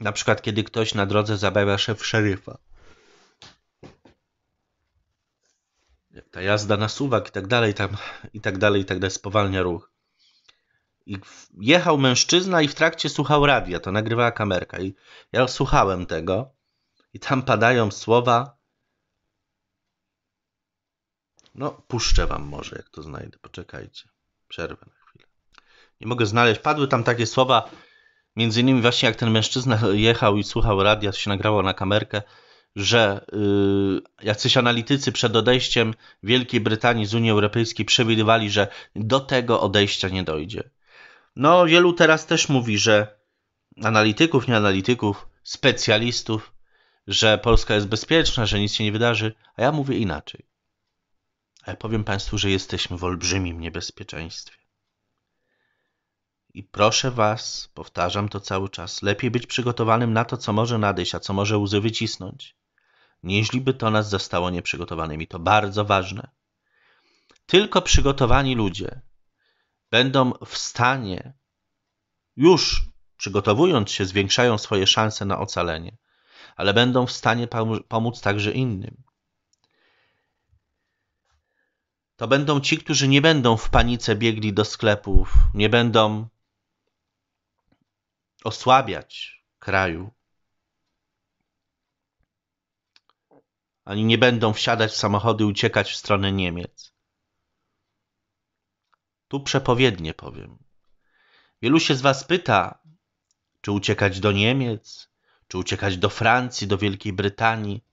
na przykład, kiedy ktoś na drodze zabawia się w szeryfa. Ta jazda na suwak i tak dalej, tam, i tak dalej, i tak dalej, spowalnia ruch. I jechał mężczyzna i w trakcie słuchał radia, to nagrywała kamerka. I ja słuchałem tego i tam padają słowa. No, puszczę wam może, jak to znajdę. Poczekajcie. Przerwę na chwilę. Nie mogę znaleźć. Padły tam takie słowa Między innymi właśnie jak ten mężczyzna jechał i słuchał radia, to się nagrało na kamerkę, że y, jacyś analitycy przed odejściem Wielkiej Brytanii z Unii Europejskiej przewidywali, że do tego odejścia nie dojdzie. No, wielu teraz też mówi, że analityków, nie analityków, specjalistów, że Polska jest bezpieczna, że nic się nie wydarzy, a ja mówię inaczej. A ja powiem Państwu, że jesteśmy w olbrzymim niebezpieczeństwie. I proszę Was, powtarzam to cały czas, lepiej być przygotowanym na to, co może nadejść, a co może łzy wycisnąć, niż by to nas zostało nieprzygotowanymi. To bardzo ważne. Tylko przygotowani ludzie będą w stanie, już przygotowując się, zwiększają swoje szanse na ocalenie, ale będą w stanie pomóc także innym. To będą ci, którzy nie będą w panice biegli do sklepów, nie będą osłabiać kraju. Ani nie będą wsiadać w samochody i uciekać w stronę Niemiec. Tu przepowiednie powiem. Wielu się z Was pyta, czy uciekać do Niemiec, czy uciekać do Francji, do Wielkiej Brytanii.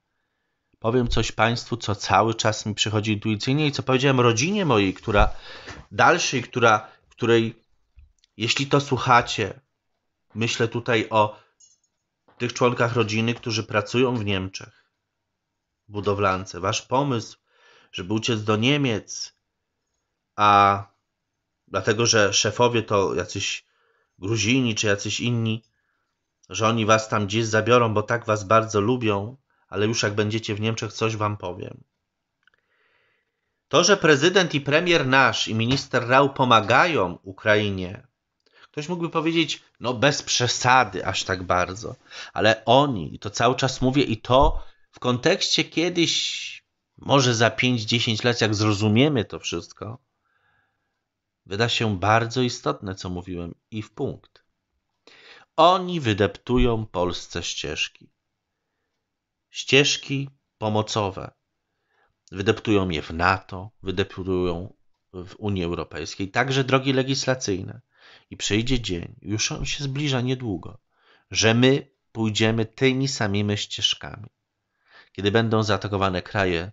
Powiem coś Państwu, co cały czas mi przychodzi intuicyjnie i co powiedziałem rodzinie mojej, która dalszej, która, której, jeśli to słuchacie, Myślę tutaj o tych członkach rodziny, którzy pracują w Niemczech, budowlance. Wasz pomysł, żeby uciec do Niemiec, a dlatego, że szefowie to jacyś Gruzini czy jacyś inni, że oni was tam gdzieś zabiorą, bo tak was bardzo lubią, ale już jak będziecie w Niemczech, coś wam powiem. To, że prezydent i premier nasz i minister Rau pomagają Ukrainie, Ktoś mógłby powiedzieć, no bez przesady aż tak bardzo, ale oni, i to cały czas mówię, i to w kontekście kiedyś, może za 5-10 lat, jak zrozumiemy to wszystko, wyda się bardzo istotne, co mówiłem, i w punkt. Oni wydeptują Polsce ścieżki. Ścieżki pomocowe. Wydeptują je w NATO, wydeptują w Unii Europejskiej, także drogi legislacyjne i przyjdzie dzień, już on się zbliża niedługo, że my pójdziemy tymi samymi ścieżkami. Kiedy będą zaatakowane kraje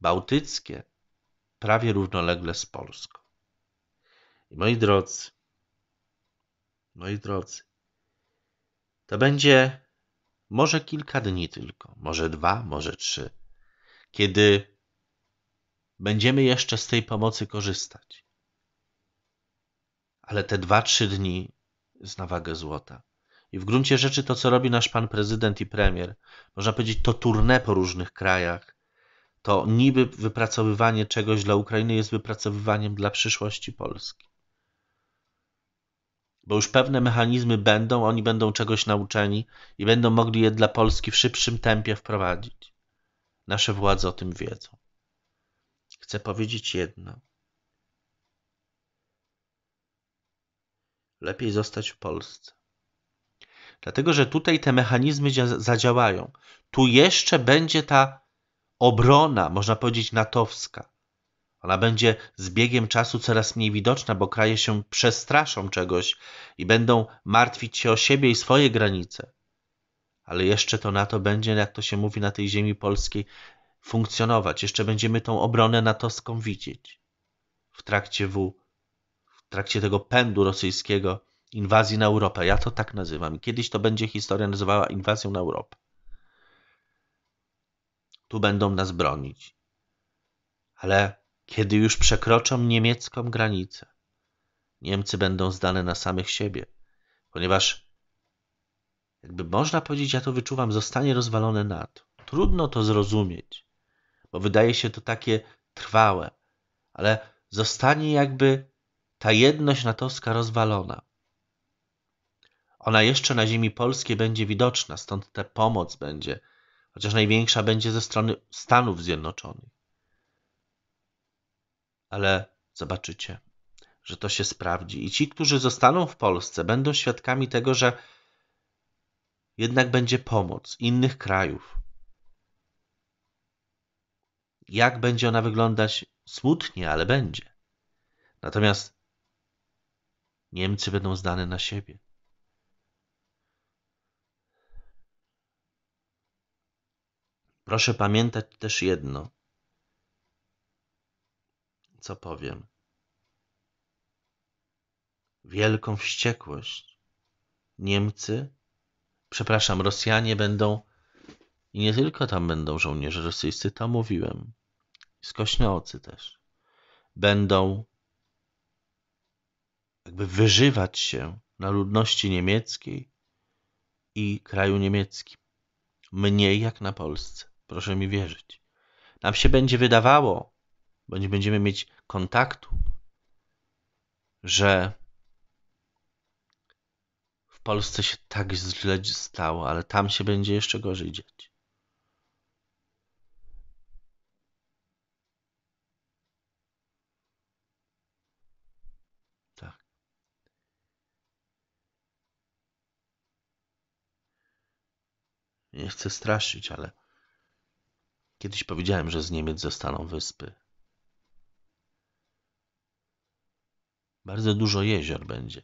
bałtyckie, prawie równolegle z Polską. I moi drodzy, moi drodzy, to będzie może kilka dni tylko, może dwa, może trzy, kiedy będziemy jeszcze z tej pomocy korzystać ale te dwa, trzy dni z nawagę wagę złota. I w gruncie rzeczy to, co robi nasz pan prezydent i premier, można powiedzieć, to tournée po różnych krajach, to niby wypracowywanie czegoś dla Ukrainy jest wypracowywaniem dla przyszłości Polski. Bo już pewne mechanizmy będą, oni będą czegoś nauczeni i będą mogli je dla Polski w szybszym tempie wprowadzić. Nasze władze o tym wiedzą. Chcę powiedzieć jedno. lepiej zostać w Polsce. Dlatego, że tutaj te mechanizmy zadziałają. Tu jeszcze będzie ta obrona, można powiedzieć, natowska. Ona będzie z biegiem czasu coraz mniej widoczna, bo kraje się przestraszą czegoś i będą martwić się o siebie i swoje granice. Ale jeszcze to NATO będzie, jak to się mówi na tej ziemi polskiej, funkcjonować. Jeszcze będziemy tą obronę natowską widzieć w trakcie W trakcie tego pędu rosyjskiego, inwazji na Europę. Ja to tak nazywam. I kiedyś to będzie historia nazywała inwazją na Europę. Tu będą nas bronić. Ale kiedy już przekroczą niemiecką granicę, Niemcy będą zdane na samych siebie, ponieważ, jakby można powiedzieć, ja to wyczuwam, zostanie rozwalone NATO. Trudno to zrozumieć, bo wydaje się to takie trwałe, ale zostanie jakby ta jedność natowska rozwalona. Ona jeszcze na ziemi polskiej będzie widoczna, stąd ta pomoc będzie, chociaż największa będzie ze strony Stanów Zjednoczonych. Ale zobaczycie, że to się sprawdzi i ci, którzy zostaną w Polsce, będą świadkami tego, że jednak będzie pomoc innych krajów. Jak będzie ona wyglądać? Smutnie, ale będzie. Natomiast Niemcy będą zdane na siebie. Proszę pamiętać też jedno, co powiem. Wielką wściekłość Niemcy, przepraszam, Rosjanie będą, i nie tylko tam będą żołnierze rosyjscy, to mówiłem, skośniocy też, będą jakby wyżywać się na ludności niemieckiej i kraju niemieckim. Mniej jak na Polsce, proszę mi wierzyć. Nam się będzie wydawało, bądź będziemy mieć kontaktu, że w Polsce się tak źle stało, ale tam się będzie jeszcze gorzej dziać. Nie chcę straszyć, ale kiedyś powiedziałem, że z Niemiec zostaną wyspy. Bardzo dużo jezior będzie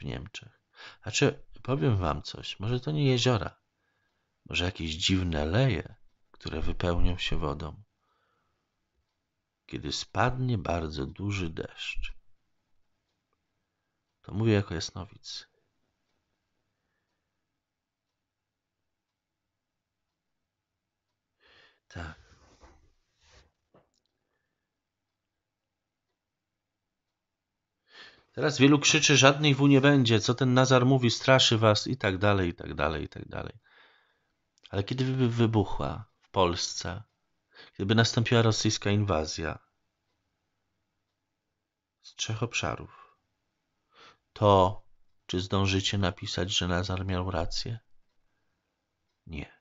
w Niemczech. Znaczy, powiem wam coś, może to nie jeziora, może jakieś dziwne leje, które wypełnią się wodą. Kiedy spadnie bardzo duży deszcz. To mówię jako jasnowic. Tak. Teraz wielu krzyczy, żadnej wu nie będzie, co ten Nazar mówi, straszy was i tak dalej, i tak dalej, i tak dalej. Ale kiedy by wybuchła w Polsce, gdyby nastąpiła rosyjska inwazja z trzech obszarów, to czy zdążycie napisać, że Nazar miał rację? Nie.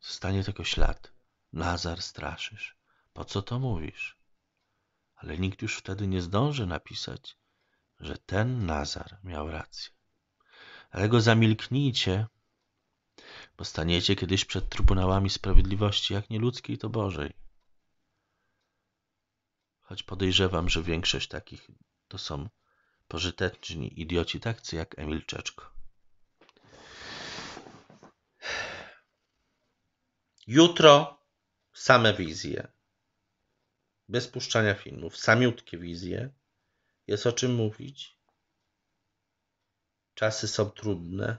Zostanie tylko ślad. Lazar straszysz. Po co to mówisz? Ale nikt już wtedy nie zdąży napisać, że ten Nazar miał rację. Ale go zamilknijcie, bo staniecie kiedyś przed trybunałami sprawiedliwości, jak nie ludzkiej, to Bożej. Choć podejrzewam, że większość takich to są pożyteczni idioci, tacy jak Emil Czeczko. Jutro same wizje, bez puszczania filmów, samiutkie wizje, jest o czym mówić. Czasy są trudne.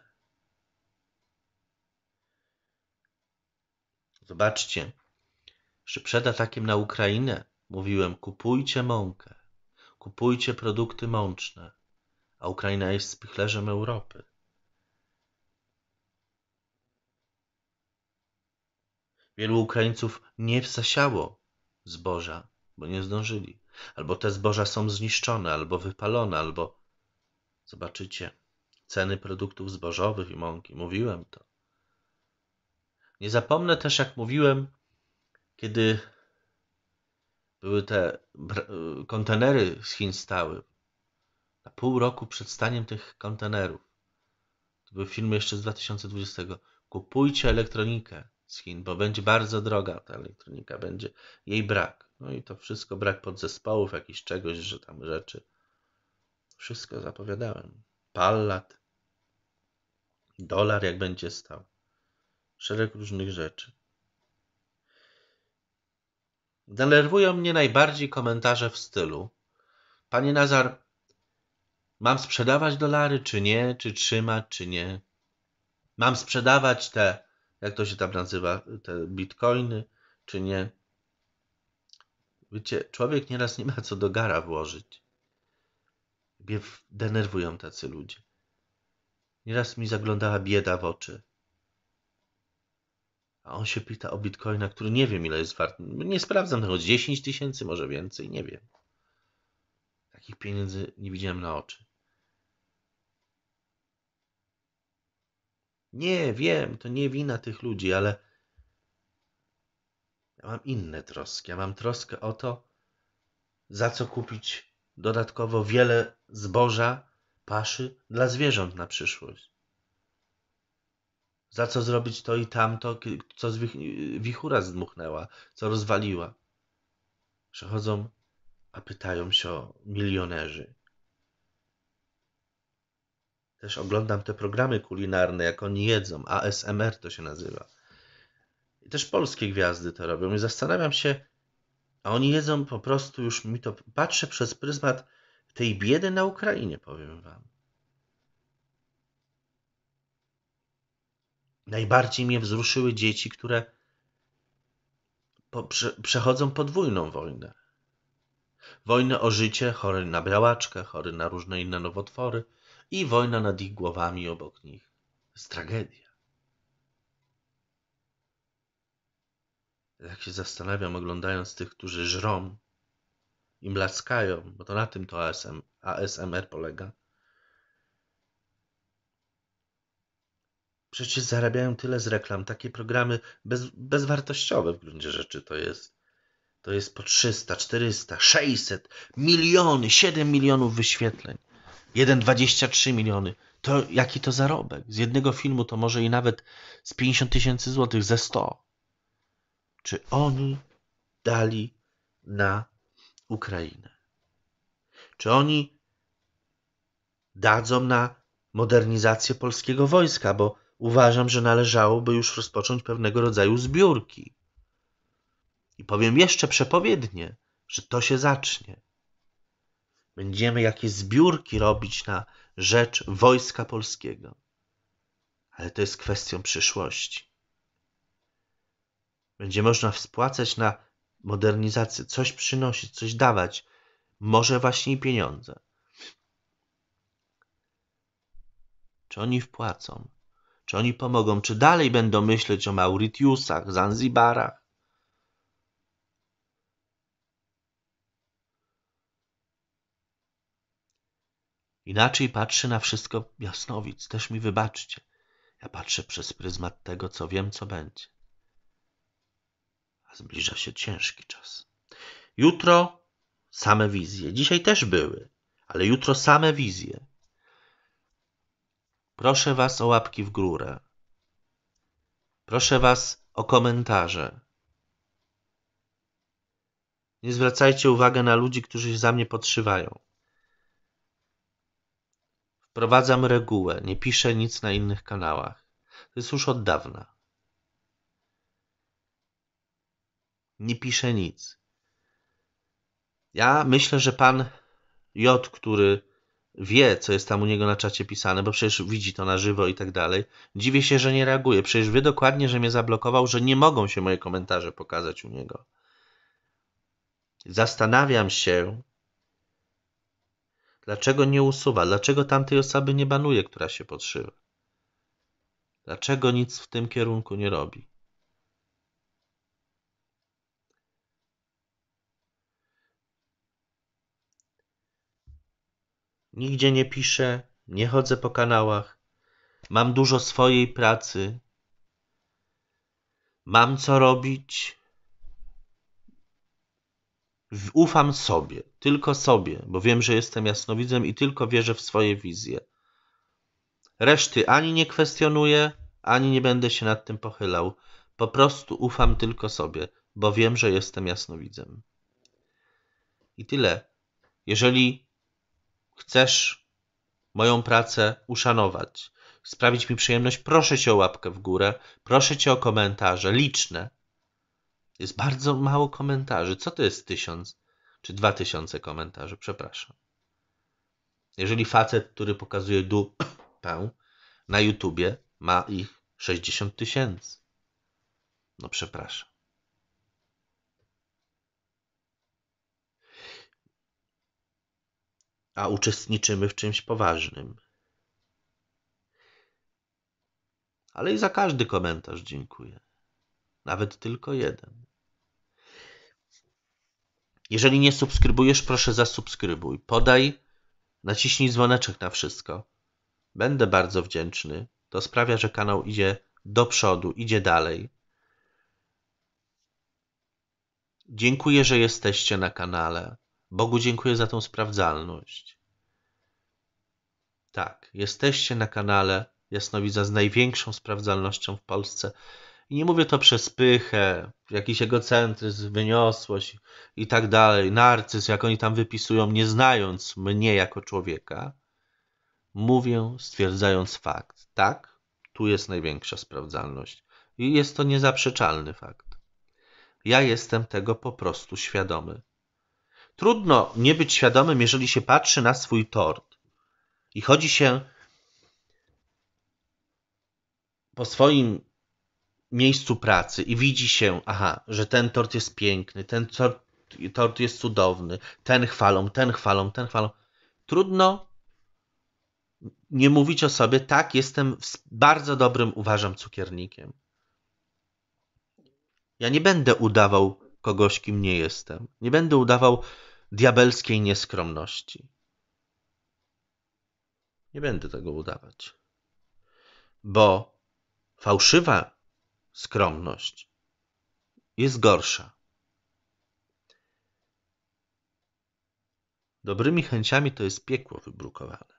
Zobaczcie, że przed atakiem na Ukrainę mówiłem: kupujcie mąkę, kupujcie produkty mączne, a Ukraina jest spichlerzem Europy. Wielu Ukraińców nie zasiało zboża, bo nie zdążyli. Albo te zboża są zniszczone, albo wypalone, albo zobaczycie ceny produktów zbożowych i mąki. Mówiłem to. Nie zapomnę też, jak mówiłem, kiedy były te kontenery z Chin stały. Na pół roku przed staniem tych kontenerów. To były filmy jeszcze z 2020. Kupujcie elektronikę z Chin, bo będzie bardzo droga ta elektronika, będzie jej brak. No i to wszystko, brak podzespołów, jakiś czegoś, że tam rzeczy. Wszystko zapowiadałem. Pallat, dolar jak będzie stał. Szereg różnych rzeczy. Denerwują mnie najbardziej komentarze w stylu Panie Nazar, mam sprzedawać dolary czy nie? Czy trzymać czy nie? Mam sprzedawać te jak to się tam nazywa, te bitcoiny, czy nie. Wiecie, człowiek nieraz nie ma co do gara włożyć. Mnie denerwują tacy ludzie. Nieraz mi zaglądała bieda w oczy. A on się pyta o bitcoina, który nie wiem ile jest wart. Nie sprawdzam tego, no, 10 tysięcy, może więcej, nie wiem. Takich pieniędzy nie widziałem na oczy. Nie, wiem, to nie wina tych ludzi, ale ja mam inne troski. Ja mam troskę o to, za co kupić dodatkowo wiele zboża, paszy dla zwierząt na przyszłość. Za co zrobić to i tamto, co wichura zdmuchnęła, co rozwaliła. Przechodzą, a pytają się o milionerzy. Też oglądam te programy kulinarne, jak oni jedzą. ASMR to się nazywa. I też polskie gwiazdy to robią. I zastanawiam się, a oni jedzą po prostu już mi to. Patrzę przez pryzmat tej biedy na Ukrainie, powiem Wam. Najbardziej mnie wzruszyły dzieci, które po, prze, przechodzą podwójną wojnę. Wojnę o życie, chory na białaczkę, chory na różne inne nowotwory i wojna nad ich głowami obok nich. jest tragedia. Jak się zastanawiam, oglądając tych, którzy żrą i mlaskają, bo to na tym to ASM, ASMR polega. Przecież zarabiają tyle z reklam, takie programy bez, bezwartościowe w gruncie rzeczy to jest. To jest po 300, 400, 600, miliony, 7 milionów wyświetleń. 1,23 miliony. To jaki to zarobek? Z jednego filmu to może i nawet z 50 tysięcy złotych, ze 100. Czy oni dali na Ukrainę? Czy oni dadzą na modernizację polskiego wojska? Bo uważam, że należałoby już rozpocząć pewnego rodzaju zbiórki. I powiem jeszcze przepowiednie, że to się zacznie. Będziemy jakieś zbiórki robić na rzecz wojska polskiego. Ale to jest kwestią przyszłości. Będzie można spłacać na modernizację, coś przynosić, coś dawać, może właśnie i pieniądze. Czy oni wpłacą? Czy oni pomogą? Czy dalej będą myśleć o Mauritiusach, Zanzibarach? Inaczej patrzy na wszystko Jasnowic, też mi wybaczcie. Ja patrzę przez pryzmat tego, co wiem, co będzie. A zbliża się ciężki czas. Jutro same wizje. Dzisiaj też były, ale jutro same wizje. Proszę Was o łapki w górę. Proszę Was o komentarze. Nie zwracajcie uwagi na ludzi, którzy się za mnie podszywają. Wprowadzam regułę, nie piszę nic na innych kanałach. To jest już od dawna. Nie piszę nic. Ja myślę, że pan J, który wie, co jest tam u niego na czacie pisane, bo przecież widzi to na żywo i tak dalej, dziwię się, że nie reaguje. Przecież wie dokładnie, że mnie zablokował, że nie mogą się moje komentarze pokazać u niego. Zastanawiam się, Dlaczego nie usuwa? Dlaczego tamtej osoby nie banuje, która się podszywa? Dlaczego nic w tym kierunku nie robi? Nigdzie nie piszę, nie chodzę po kanałach, mam dużo swojej pracy, mam co robić, Ufam sobie, tylko sobie, bo wiem, że jestem jasnowidzem i tylko wierzę w swoje wizje. Reszty ani nie kwestionuję, ani nie będę się nad tym pochylał. Po prostu ufam tylko sobie, bo wiem, że jestem jasnowidzem. I tyle. Jeżeli chcesz moją pracę uszanować, sprawić mi przyjemność, proszę cię o łapkę w górę, proszę cię o komentarze liczne, jest bardzo mało komentarzy. Co to jest tysiąc? Czy dwa tysiące komentarzy, przepraszam. Jeżeli facet, który pokazuje dupę na YouTubie, ma ich 60 tysięcy. No przepraszam. A uczestniczymy w czymś poważnym. Ale i za każdy komentarz dziękuję. Nawet tylko jeden. Jeżeli nie subskrybujesz, proszę zasubskrybuj. Podaj, naciśnij dzwoneczek na wszystko. Będę bardzo wdzięczny. To sprawia, że kanał idzie do przodu, idzie dalej. Dziękuję, że jesteście na kanale. Bogu dziękuję za tą sprawdzalność. Tak, jesteście na kanale Jasnowidza z największą sprawdzalnością w Polsce. I nie mówię to przez pychę, jakiś egocentryzm, wyniosłość i tak dalej, narcyz, jak oni tam wypisują, nie znając mnie jako człowieka. Mówię stwierdzając fakt. Tak, tu jest największa sprawdzalność. I jest to niezaprzeczalny fakt. Ja jestem tego po prostu świadomy. Trudno nie być świadomym, jeżeli się patrzy na swój tort i chodzi się po swoim miejscu pracy i widzi się, aha, że ten tort jest piękny, ten tort, tort jest cudowny, ten chwalą, ten chwalą, ten chwalą. Trudno nie mówić o sobie, tak, jestem bardzo dobrym, uważam, cukiernikiem. Ja nie będę udawał kogoś, kim nie jestem. Nie będę udawał diabelskiej nieskromności. Nie będę tego udawać. Bo fałszywa skromność jest gorsza. Dobrymi chęciami to jest piekło wybrukowane.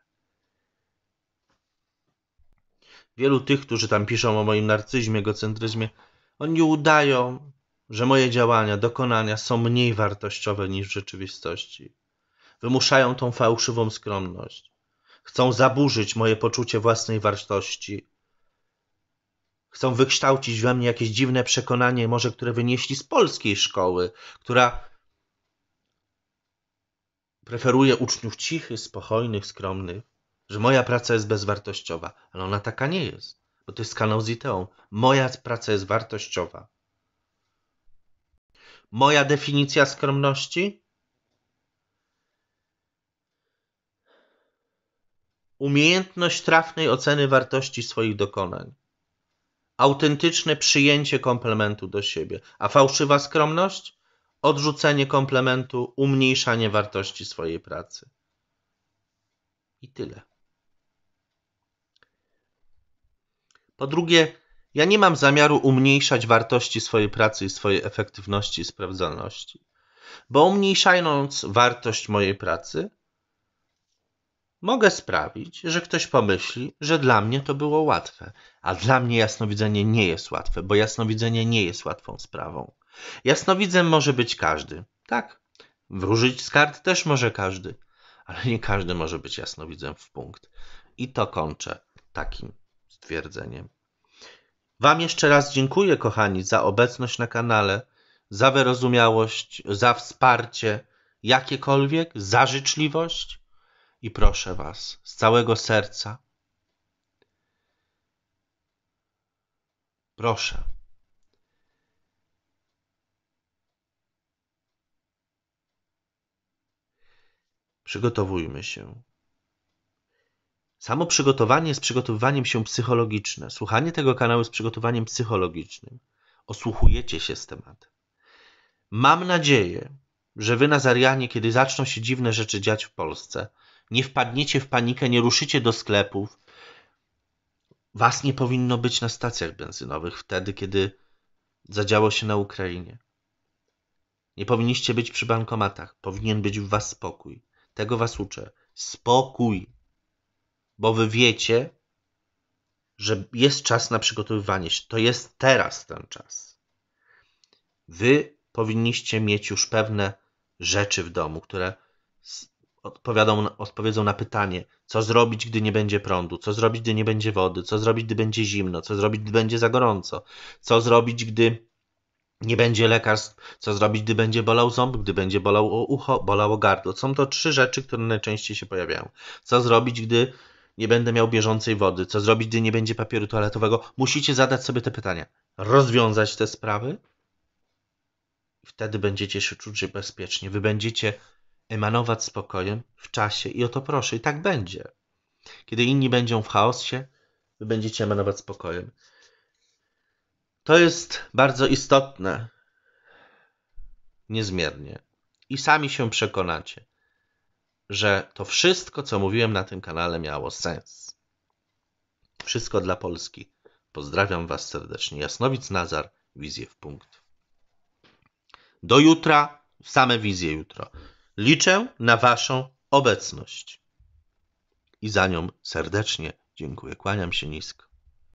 Wielu tych, którzy tam piszą o moim narcyzmie, egocentryzmie, oni udają, że moje działania, dokonania są mniej wartościowe niż w rzeczywistości. Wymuszają tą fałszywą skromność. Chcą zaburzyć moje poczucie własnej wartości, chcą wykształcić we mnie jakieś dziwne przekonanie, może które wynieśli z polskiej szkoły, która preferuje uczniów cichych, spokojnych, skromnych, że moja praca jest bezwartościowa, ale ona taka nie jest, bo to jest kanał z ideą. Moja praca jest wartościowa. Moja definicja skromności? Umiejętność trafnej oceny wartości swoich dokonań autentyczne przyjęcie komplementu do siebie, a fałszywa skromność odrzucenie komplementu, umniejszanie wartości swojej pracy. I tyle. Po drugie, ja nie mam zamiaru umniejszać wartości swojej pracy i swojej efektywności i sprawdzalności, bo umniejszając wartość mojej pracy, Mogę sprawić, że ktoś pomyśli, że dla mnie to było łatwe, a dla mnie jasnowidzenie nie jest łatwe, bo jasnowidzenie nie jest łatwą sprawą. Jasnowidzem może być każdy, tak. Wróżyć z kart też może każdy, ale nie każdy może być jasnowidzem w punkt. I to kończę takim stwierdzeniem. Wam jeszcze raz dziękuję, kochani, za obecność na kanale, za wyrozumiałość, za wsparcie, jakiekolwiek, za życzliwość i proszę Was z całego serca. Proszę. Przygotowujmy się. Samo przygotowanie jest przygotowywaniem się psychologiczne. Słuchanie tego kanału jest przygotowaniem psychologicznym. Osłuchujecie się z tematem. Mam nadzieję, że wy wynazarianie, kiedy zaczną się dziwne rzeczy dziać w Polsce, nie wpadniecie w panikę, nie ruszycie do sklepów. Was nie powinno być na stacjach benzynowych wtedy, kiedy zadziało się na Ukrainie. Nie powinniście być przy bankomatach. Powinien być w was spokój. Tego was uczę. Spokój. Bo wy wiecie, że jest czas na przygotowywanie się. To jest teraz ten czas. Wy powinniście mieć już pewne rzeczy w domu, które odpowiadą, odpowiedzą na pytanie, co zrobić, gdy nie będzie prądu, co zrobić, gdy nie będzie wody, co zrobić, gdy będzie zimno, co zrobić, gdy będzie za gorąco, co zrobić, gdy nie będzie lekarstw, co zrobić, gdy będzie bolał ząb, gdy będzie bolało ucho, bolało gardło. Są to trzy rzeczy, które najczęściej się pojawiają. Co zrobić, gdy nie będę miał bieżącej wody, co zrobić, gdy nie będzie papieru toaletowego. Musicie zadać sobie te pytania, rozwiązać te sprawy. Wtedy będziecie się czuć bezpiecznie. Wy będziecie emanować spokojem w czasie i o to proszę. I tak będzie. Kiedy inni będą w chaosie, wy będziecie emanować spokojem. To jest bardzo istotne. Niezmiernie. I sami się przekonacie, że to wszystko, co mówiłem na tym kanale, miało sens. Wszystko dla Polski. Pozdrawiam Was serdecznie. Jasnowic Nazar, wizje w punkt. Do jutra, same wizje jutro. Liczę na Waszą obecność. I za nią serdecznie dziękuję. Kłaniam się nisko.